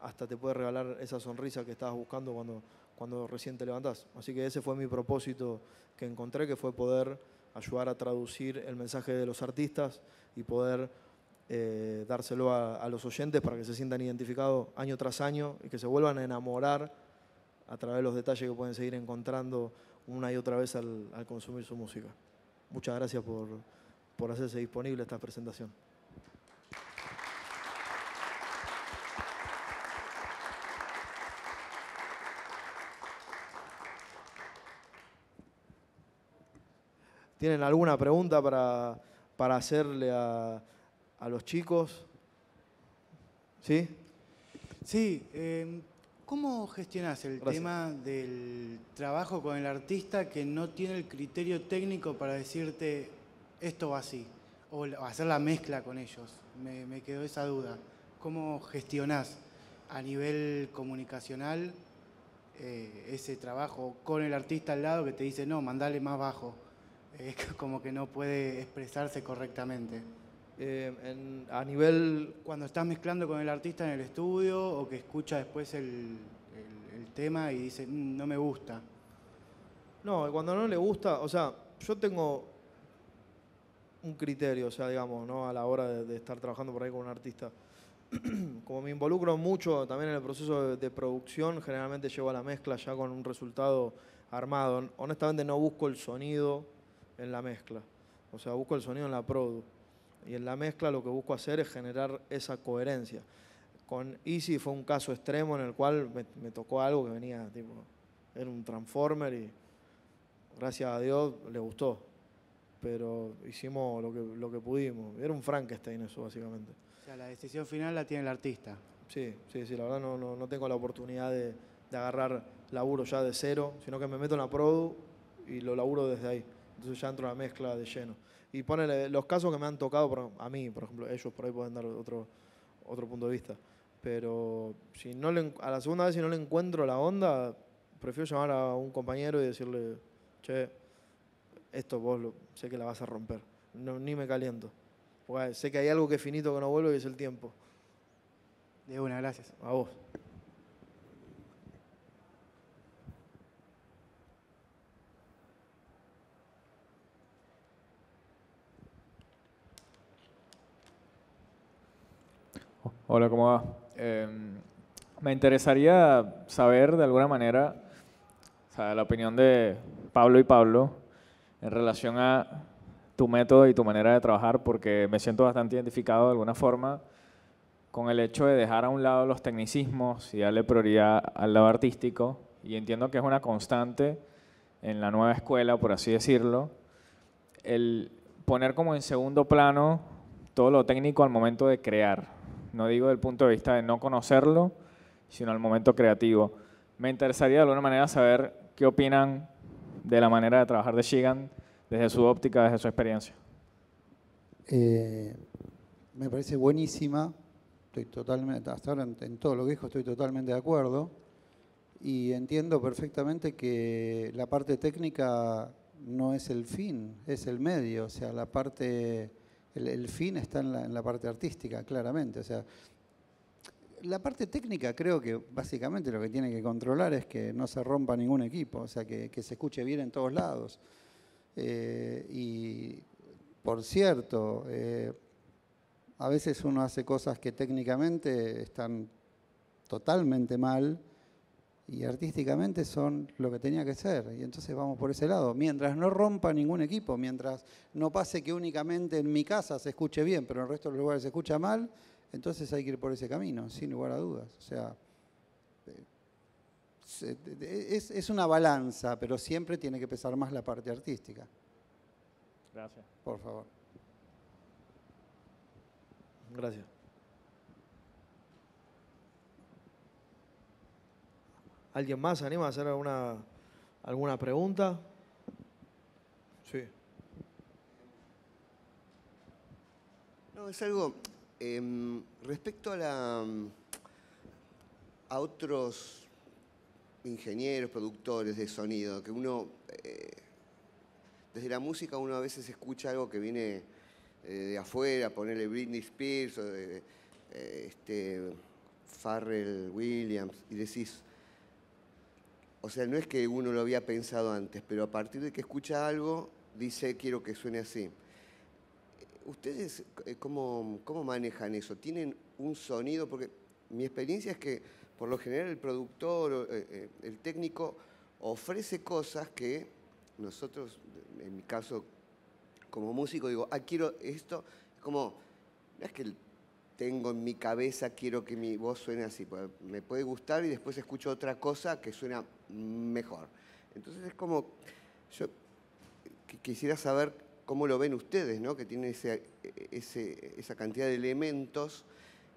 A: hasta te puede regalar esa sonrisa que estabas buscando cuando, cuando recién te levantás. Así que ese fue mi propósito que encontré, que fue poder ayudar a traducir el mensaje de los artistas y poder eh, dárselo a, los oyentes para que se sientan identificados año tras año y que se vuelvan a enamorar a través de los detalles que pueden seguir encontrando una y otra vez al, consumir su música. Muchas gracias por hacerse disponible esta presentación. ¿Tienen alguna pregunta para, hacerle a, los
C: chicos? ¿Sí? Sí. Em, ¿Cómo gestionas el tema del trabajo con el artista que no tiene el criterio técnico para decirte esto va así? O hacer la mezcla con ellos. Me, quedó esa duda. ¿Cómo gestionas a nivel comunicacional eh, ese trabajo con el artista al lado que te dice, no, mandale más bajo? eh, [laughs] como que no puede expresarse correctamente. Eh, a nivel... Cuando estás mezclando con el artista en el estudio o que escucha después el, tema y dice, mm, no me gusta. No, cuando no le gusta, o
A: sea, yo tengo un criterio, o sea, digamos, a la hora de, estar trabajando por ahí con un artista. [clears throat] Como me involucro mucho también en el proceso de, de, producción, generalmente llevo a la mezcla ya con un resultado armado. Honestamente no busco el sonido en la mezcla. O sea, busco el sonido en la produ. Y en la mezcla lo que busco hacer es generar esa coherencia. Con Easy fue un caso extremo en el cual me, tocó algo que venía, tipo, era un transformer y gracias a Dios le gustó. Pero hicimos lo que, lo que pudimos. Era un Frankenstein eso, básicamente.
C: O sea, la decisión final la tiene el artista.
A: Sí, sí, sí, la verdad no, no, tengo la oportunidad de, de agarrar laburo ya de cero, sino que me meto en la produ y lo laburo desde ahí. Entonces ya entro a la mezcla de lleno. Y ponele, los casos que me han tocado, a mí, por ejemplo, ellos por ahí pueden dar otro, otro punto de vista. Pero si no le, a la segunda vez si no le encuentro la onda, prefiero llamar a un compañero y decirle, che, esto vos lo, sé que la vas a romper. No, ni me caliento. sé que hay algo que es finito que no vuelve y es el tiempo. De una, gracias. A vos.
B: Hola, ¿cómo va? Em, me interesaría saber de alguna manera la opinión de Pablo y Pablo en relación a tu método y tu manera de trabajar, porque me siento bastante identificado de alguna forma con el hecho de dejar a un lado los tecnicismos y darle prioridad al lado artístico. Y entiendo que es una constante en la nueva escuela, por así decirlo, el poner como en segundo plano todo lo técnico al momento de crear. No digo del punto de vista de no conocerlo, sino al momento creativo. Me interesaría de alguna manera saber qué opinan de la manera de trabajar de Shigan desde su óptica, desde su experiencia.
D: Eh, me parece buenísima. Estoy totalmente, hasta ahora en, en todo lo que dijo estoy totalmente de acuerdo. Y entiendo perfectamente que la parte técnica no es el fin, es el medio. O sea, la parte el, fin está en la, parte artística, claramente. O sea, la parte técnica creo que básicamente lo que tiene que controlar es que no se rompa ningún equipo, o sea, que, se escuche bien en todos lados. Eh, y por cierto, eh, a veces uno hace cosas que técnicamente están totalmente mal y artísticamente son lo que tenía que ser. Y entonces vamos por ese lado. Mientras no rompa ningún equipo, mientras no pase que únicamente en mi casa se escuche bien, pero en el resto de los lugares se escucha mal, entonces hay que ir por ese camino, sin lugar a dudas. O sea, eh, es, es una balanza, pero siempre tiene que pesar más la parte artística.
E: Gracias.
A: Por favor. Gracias. ¿Alguien más se anima a hacer alguna, alguna pregunta? Sí.
F: No, es algo em, respecto a la a otros ingenieros, productores de sonido, que uno eh, desde la música uno a veces escucha algo que viene eh, de afuera, ponerle Britney Spears o de, eh, este, Farrell Williams, y decís, o sea, no es que uno lo había pensado antes, pero a partir de que escucha algo, dice, quiero que suene así. ¿Ustedes eh, cómo, manejan eso? ¿Tienen un sonido? Porque mi experiencia es que por lo general el productor, eh, eh, el técnico, ofrece cosas que nosotros, en mi caso como músico, digo, ah, quiero esto. Como, es que tengo en mi cabeza, quiero que mi voz suene así. Pues, me puede gustar y después escucho otra cosa que suena mejor. Entonces es como, yo quisiera saber cómo lo ven ustedes, ¿no? que tienen esa cantidad de elementos,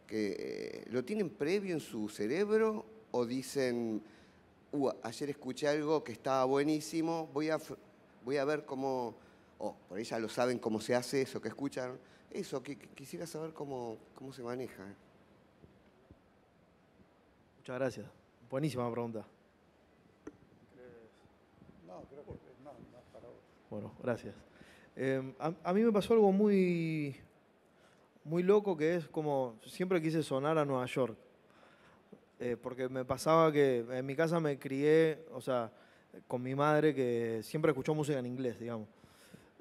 F: que eh, lo tienen previo en su cerebro o dicen, uh, ayer escuché algo que estaba buenísimo, voy a, voy a ver cómo, o por ahí ya lo saben cómo se hace eso que escuchan eso, que, quisiera saber cómo,
A: se maneja. Muchas gracias. Buenísima pregunta.
D: No, creo que no, no para vos.
A: Bueno, gracias. Em, a, mí me pasó algo muy, muy loco que es como siempre quise sonar a Nueva York. Eh, porque me pasaba que en mi casa me crié, o sea, con mi madre que siempre escuchó música en inglés, digamos.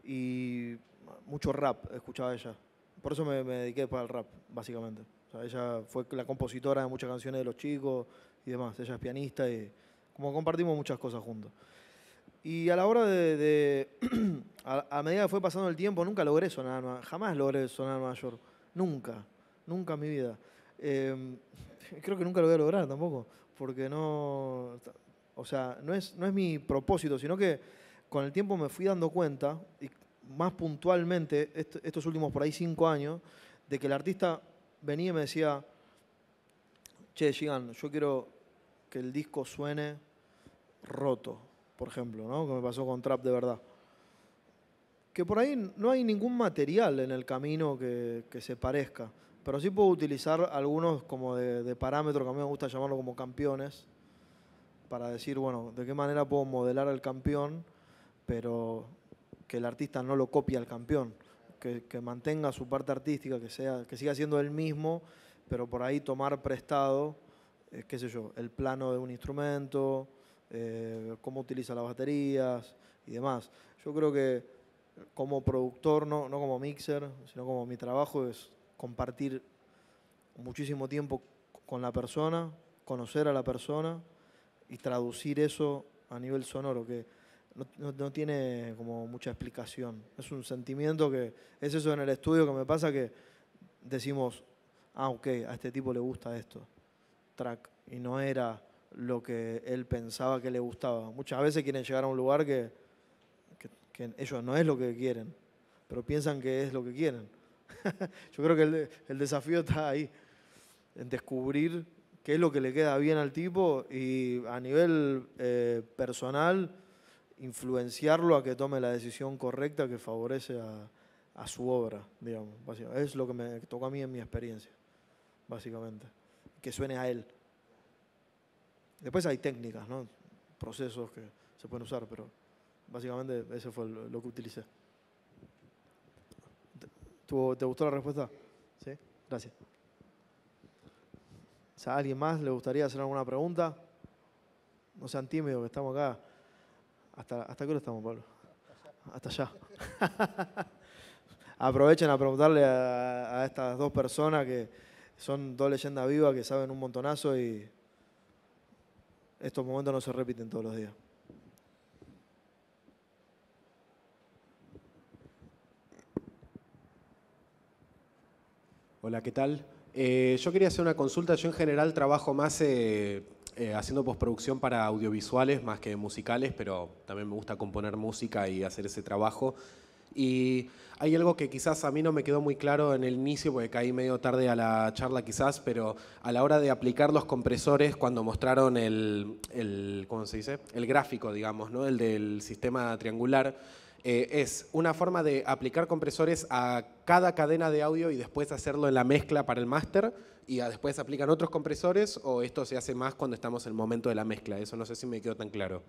A: Y mucho rap, escuchaba ella. Por eso me, dediqué para el rap, básicamente. ella fue la compositora de muchas canciones de los chicos y demás. Ella es pianista y como compartimos muchas cosas juntos. Y a la hora de... [clears throat] a, medida que fue pasando el tiempo, nunca logré sonar Jamás logré sonar mayor. Nunca. Nunca en mi vida. Em, [laughs] creo que nunca lo voy a lograr tampoco. Porque no... O sea, no es, no es mi propósito, sino que con el tiempo me fui dando cuenta, y más puntualmente, estos últimos por ahí cinco años, de que el artista venía y me decía, che, Gigan, yo quiero que el disco suene roto, por ejemplo, ¿no? Que me pasó con Trap de verdad. Que por ahí no hay ningún material en el camino que, se parezca, pero sí puedo utilizar algunos como de, de parámetro, que a mí me gusta llamarlo como campeones, para decir, bueno, de qué manera puedo modelar el campeón, pero que el artista no lo copie al campeón, que, mantenga su parte artística, que, sea, que siga siendo él mismo, pero por ahí tomar prestado, eh, qué sé yo, el plano de un instrumento, eh, cómo utiliza las baterías y demás. Yo creo que como productor, no, no como mixer, sino como mi trabajo es compartir muchísimo tiempo con la persona, conocer a la persona y traducir eso a nivel sonoro, que no, tiene como mucha explicación. Es un sentimiento que es eso en el estudio que me pasa que decimos, ah, ok, a este tipo le gusta esto, track, y no era lo que él pensaba que le gustaba. Muchas veces quieren llegar a un lugar que, que, ellos no es lo que quieren, pero piensan que es lo que quieren. [laughs] Yo creo que el, desafío está ahí, en descubrir qué es lo que le queda bien al tipo y a nivel eh, personal influenciarlo a que tome la decisión correcta que favorece a, su obra, digamos. Es lo que me tocó a mí en mi experiencia, básicamente. Que suene a él. Después hay técnicas, ¿no? procesos que se pueden usar, pero básicamente eso fue lo que utilicé. ¿Te gustó la respuesta? Sí, gracias. alguien más le gustaría hacer alguna pregunta? No sean tímidos que estamos acá. ¿Hasta, hasta qué hora estamos, Pablo? Hasta allá. [laughs] Aprovechen a preguntarle a, estas dos personas que son dos leyendas vivas que saben un montonazo y estos momentos no se repiten todos los días.
B: Hola, ¿qué tal? Eh, yo quería hacer una consulta. Yo en general trabajo más eh, eh, haciendo postproducción para audiovisuales más que musicales, pero también me gusta componer música y hacer ese trabajo. Y hay algo que quizás a mí no me quedó muy claro en el inicio, porque caí medio tarde a la charla quizás, pero a la hora de aplicar los compresores, cuando mostraron el, el ¿cómo se dice? el gráfico, digamos, ¿no? el del sistema triangular, eh, es una forma de aplicar compresores a cada cadena de audio y después hacerlo en la mezcla para el máster y después aplican otros compresores o esto se hace más cuando estamos en el momento de la mezcla. Eso no sé si me quedó tan claro.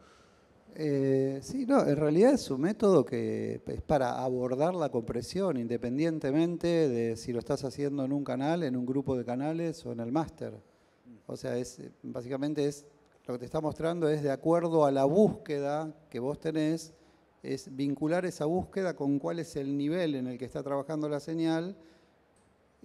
D: Eh, sí, no, en realidad es un método que es para abordar la compresión independientemente de si lo estás haciendo en un canal, en un grupo de canales o en el máster. O sea, es, básicamente es lo que te está mostrando es de acuerdo a la búsqueda que vos tenés es vincular esa búsqueda con cuál es el nivel en el que está trabajando la señal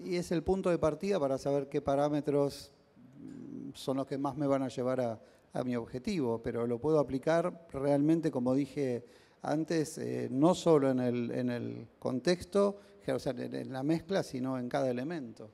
D: y es el punto de partida para saber qué parámetros mm, son los que más me van a llevar a, mi objetivo, pero lo puedo aplicar realmente, como dije antes, eh, no solo en el, en el contexto, o sea, en la mezcla, sino en cada elemento.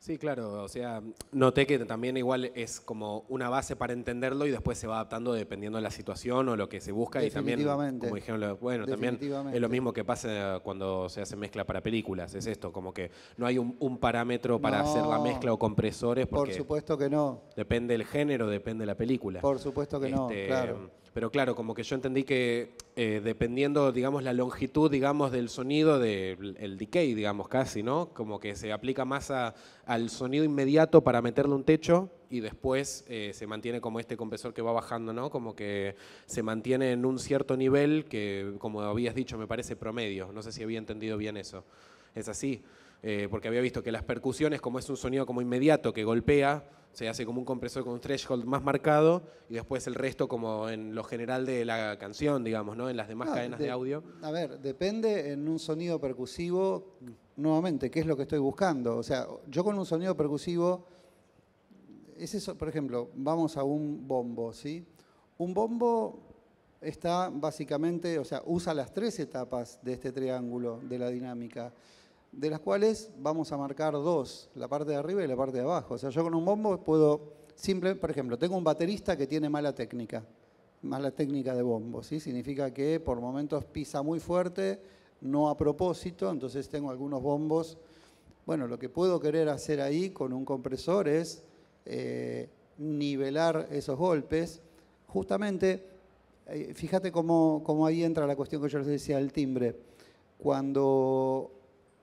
B: Sí, claro, o sea, noté que también igual es como una base para entenderlo y después se va adaptando dependiendo de la situación o lo que se busca y también, como dijeron, bueno, también es lo mismo que pasa cuando se hace mezcla para películas, es esto, como que no hay un, parámetro para hacer la mezcla o compresores. Porque por
D: supuesto que no.
B: Depende el género, depende la película. Por
D: supuesto que no, este, claro.
B: Pero claro, como que yo entendí que eh, dependiendo, digamos, la longitud, digamos, del sonido, del decay, digamos, casi, ¿no? Como que se aplica más al sonido inmediato para meterle un techo y después eh, se mantiene como este compresor que va bajando, ¿no? Como que se mantiene en un cierto nivel que, como habías dicho, me parece promedio. No sé si había entendido bien eso. Es así, eh, porque había visto que las percusiones, como es un sonido como inmediato que golpea, se hace como un compresor con un threshold más marcado y después el resto como en lo general de la canción, digamos, ¿no? En las demás ah, cadenas de, audio. A
D: ver, depende en un sonido percusivo, nuevamente, qué es lo que estoy buscando. O sea, yo con un sonido percusivo, es por ejemplo, vamos a un bombo, ¿sí? Un bombo está básicamente, o sea, usa las tres etapas de este triángulo de la dinámica de las cuales vamos a marcar dos, la parte de arriba y la parte de abajo. O sea, yo con un bombo puedo, simplemente por ejemplo, tengo un baterista que tiene mala técnica, mala técnica de bombo, ¿sí? Significa que por momentos pisa muy fuerte, no a propósito, entonces tengo algunos bombos. Bueno, lo que puedo querer hacer ahí con un compresor es eh, nivelar esos golpes. Justamente, eh, fíjate cómo, cómo ahí entra la cuestión que yo les decía, el timbre. Cuando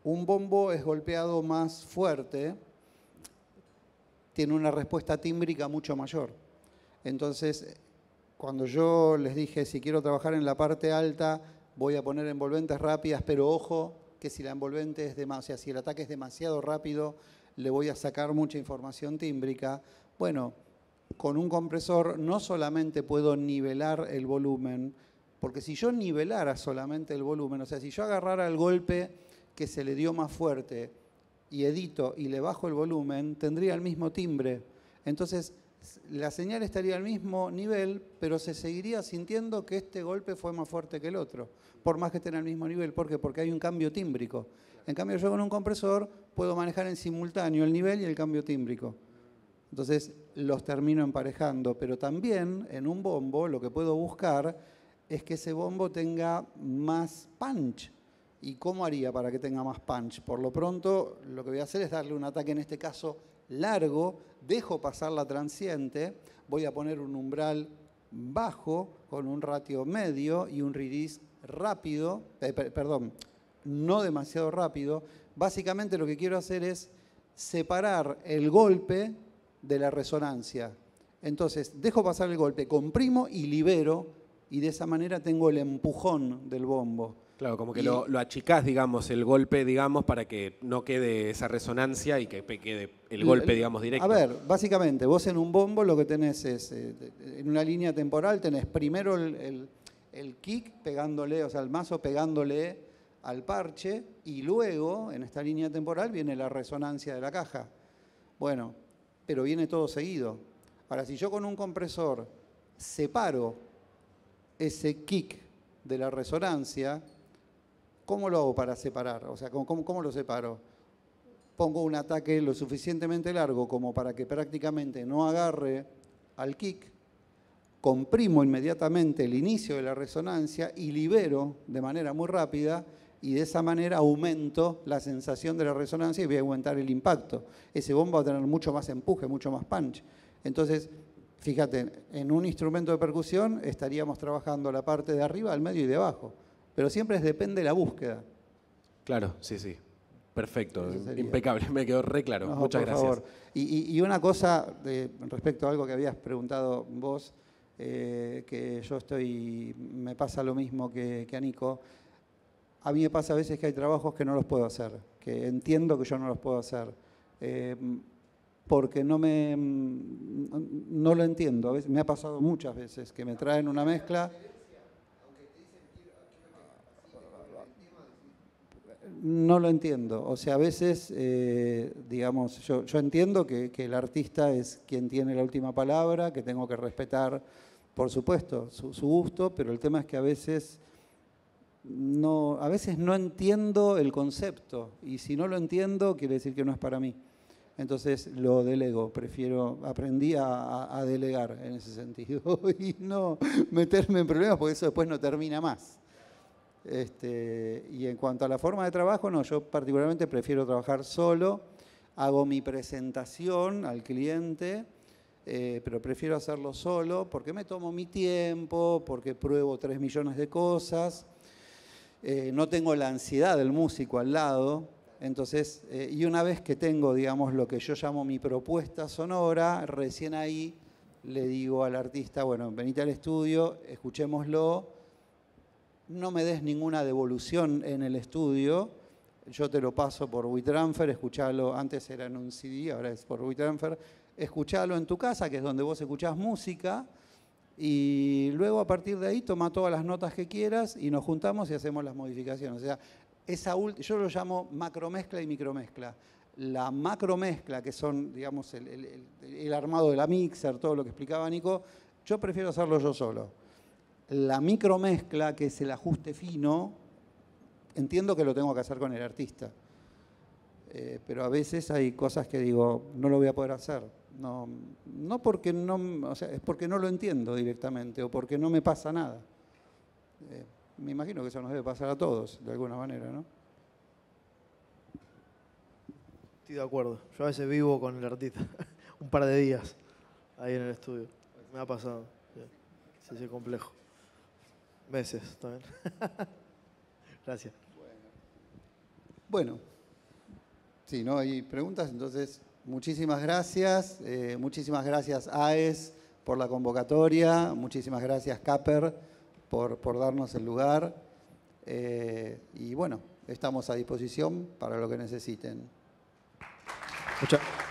D: un bombo es golpeado más fuerte, tiene una respuesta tímbrica mucho mayor. Entonces, cuando yo les dije, si quiero trabajar en la parte alta, voy a poner envolventes rápidas, pero ojo, que si la envolvente es demasiado, o sea, si el ataque es demasiado rápido, le voy a sacar mucha información tímbrica. Bueno, con un compresor no solamente puedo nivelar el volumen, porque si yo nivelara solamente el volumen, o sea, si yo agarrara el golpe que se le dio más fuerte y edito y le bajo el volumen, tendría el mismo timbre. Entonces, la señal estaría al mismo nivel, pero se seguiría sintiendo que este golpe fue más fuerte que el otro, por más que estén al mismo nivel. ¿Por qué? Porque hay un cambio tímbrico. En cambio, yo con un compresor puedo manejar en simultáneo el nivel y el cambio tímbrico. Entonces, los termino emparejando, pero también en un bombo lo que puedo buscar es que ese bombo tenga más punch, y cómo haría para que tenga más punch. Por lo pronto, lo que voy a hacer es darle un ataque, en este caso largo, dejo pasar la transiente, voy a poner un umbral bajo con un ratio medio y un release rápido, eh, perdón, no demasiado rápido. Básicamente lo que quiero hacer es separar el golpe de la resonancia. Entonces, dejo pasar el golpe, comprimo y libero, y de esa manera tengo el empujón del bombo. Claro,
B: como que lo, lo, achicás, digamos, el golpe, digamos, para que no quede esa resonancia y que quede el golpe, digamos, directo. A ver,
D: básicamente, vos en un bombo lo que tenés es, eh, en una línea temporal, tenés primero el, el kick pegándole, o sea, el mazo pegándole al parche y luego, en esta línea temporal, viene la resonancia de la caja. Bueno, pero viene todo seguido. Ahora, si yo con un compresor separo ese kick de la resonancia, ¿Cómo lo hago para separar? O sea, ¿cómo, lo separo? Pongo un ataque lo suficientemente largo como para que prácticamente no agarre al kick, comprimo inmediatamente el inicio de la resonancia y libero de manera muy rápida y de esa manera aumento la sensación de la resonancia y voy a aumentar el impacto. Ese bombo va a tener mucho más empuje, mucho más punch. Entonces, fíjate, en un instrumento de percusión estaríamos trabajando la parte de arriba, el medio y de abajo. Pero siempre depende de la búsqueda.
B: Claro, sí, sí. Perfecto, impecable, [laughs] me quedó re claro. Muchas por gracias. Favor.
D: Y, una cosa de, eh, respecto a algo que habías preguntado vos, eh, que yo estoy, me pasa lo mismo que, a Nico. A mí me pasa a veces que hay trabajos que no los puedo hacer, que entiendo que yo no los puedo hacer. Eh, porque no me mm, no lo entiendo. A veces, me ha pasado muchas veces que me traen una mezcla no lo entiendo. O sea, a veces, eh, digamos, yo, entiendo que, el artista es quien tiene la última palabra, que tengo que respetar, por supuesto, su, gusto, pero el tema es que a veces no, a veces no entiendo el concepto. Y si no lo entiendo, quiere decir que no es para mí. Entonces lo delego, prefiero, aprendí a delegar en ese sentido [laughs] y no meterme en problemas porque eso después no termina más. Este, y en cuanto a la forma de trabajo, no, yo particularmente prefiero trabajar solo, hago mi presentación al cliente, eh, pero prefiero hacerlo solo porque me tomo mi tiempo, porque pruebo tres millones de cosas, eh, no tengo la ansiedad del músico al lado, entonces, eh, y una vez que tengo, digamos, lo que yo llamo mi propuesta sonora, recién ahí le digo al artista, bueno, venite al estudio, escuchémoslo no me des ninguna devolución en el estudio, yo te lo paso por WeTransfer, escuchalo, antes era en un CD, ahora es por WeTransfer, escuchalo en tu casa, que es donde vos escuchás música, y luego a partir de ahí toma todas las notas que quieras y nos juntamos y hacemos las modificaciones. O sea, yo lo llamo macromezcla y micromezcla. La macromezcla, que son, digamos, el, el armado de la mixer, todo lo que explicaba Nico, yo prefiero hacerlo yo solo la micromezcla, que es el ajuste fino, entiendo que lo tengo que hacer con el artista. Eh, pero a veces hay cosas que digo, no lo voy a poder hacer. No, no porque no, o sea, es porque no lo entiendo directamente o porque no me pasa nada. Eh, me imagino que eso nos debe pasar a todos,
A: de alguna manera, ¿no? Estoy de acuerdo. Yo a veces vivo con el artista [laughs] un par de días ahí en el estudio. Me ha pasado. Se hace complejo. Veces, también [laughs] Gracias. Bueno, si no hay preguntas, entonces
D: muchísimas gracias. Eh, muchísimas gracias, AES, por la convocatoria. Muchísimas gracias, Caper, por, por darnos el lugar. Eh, y bueno, estamos a disposición para lo que necesiten.
A: Muchas gracias.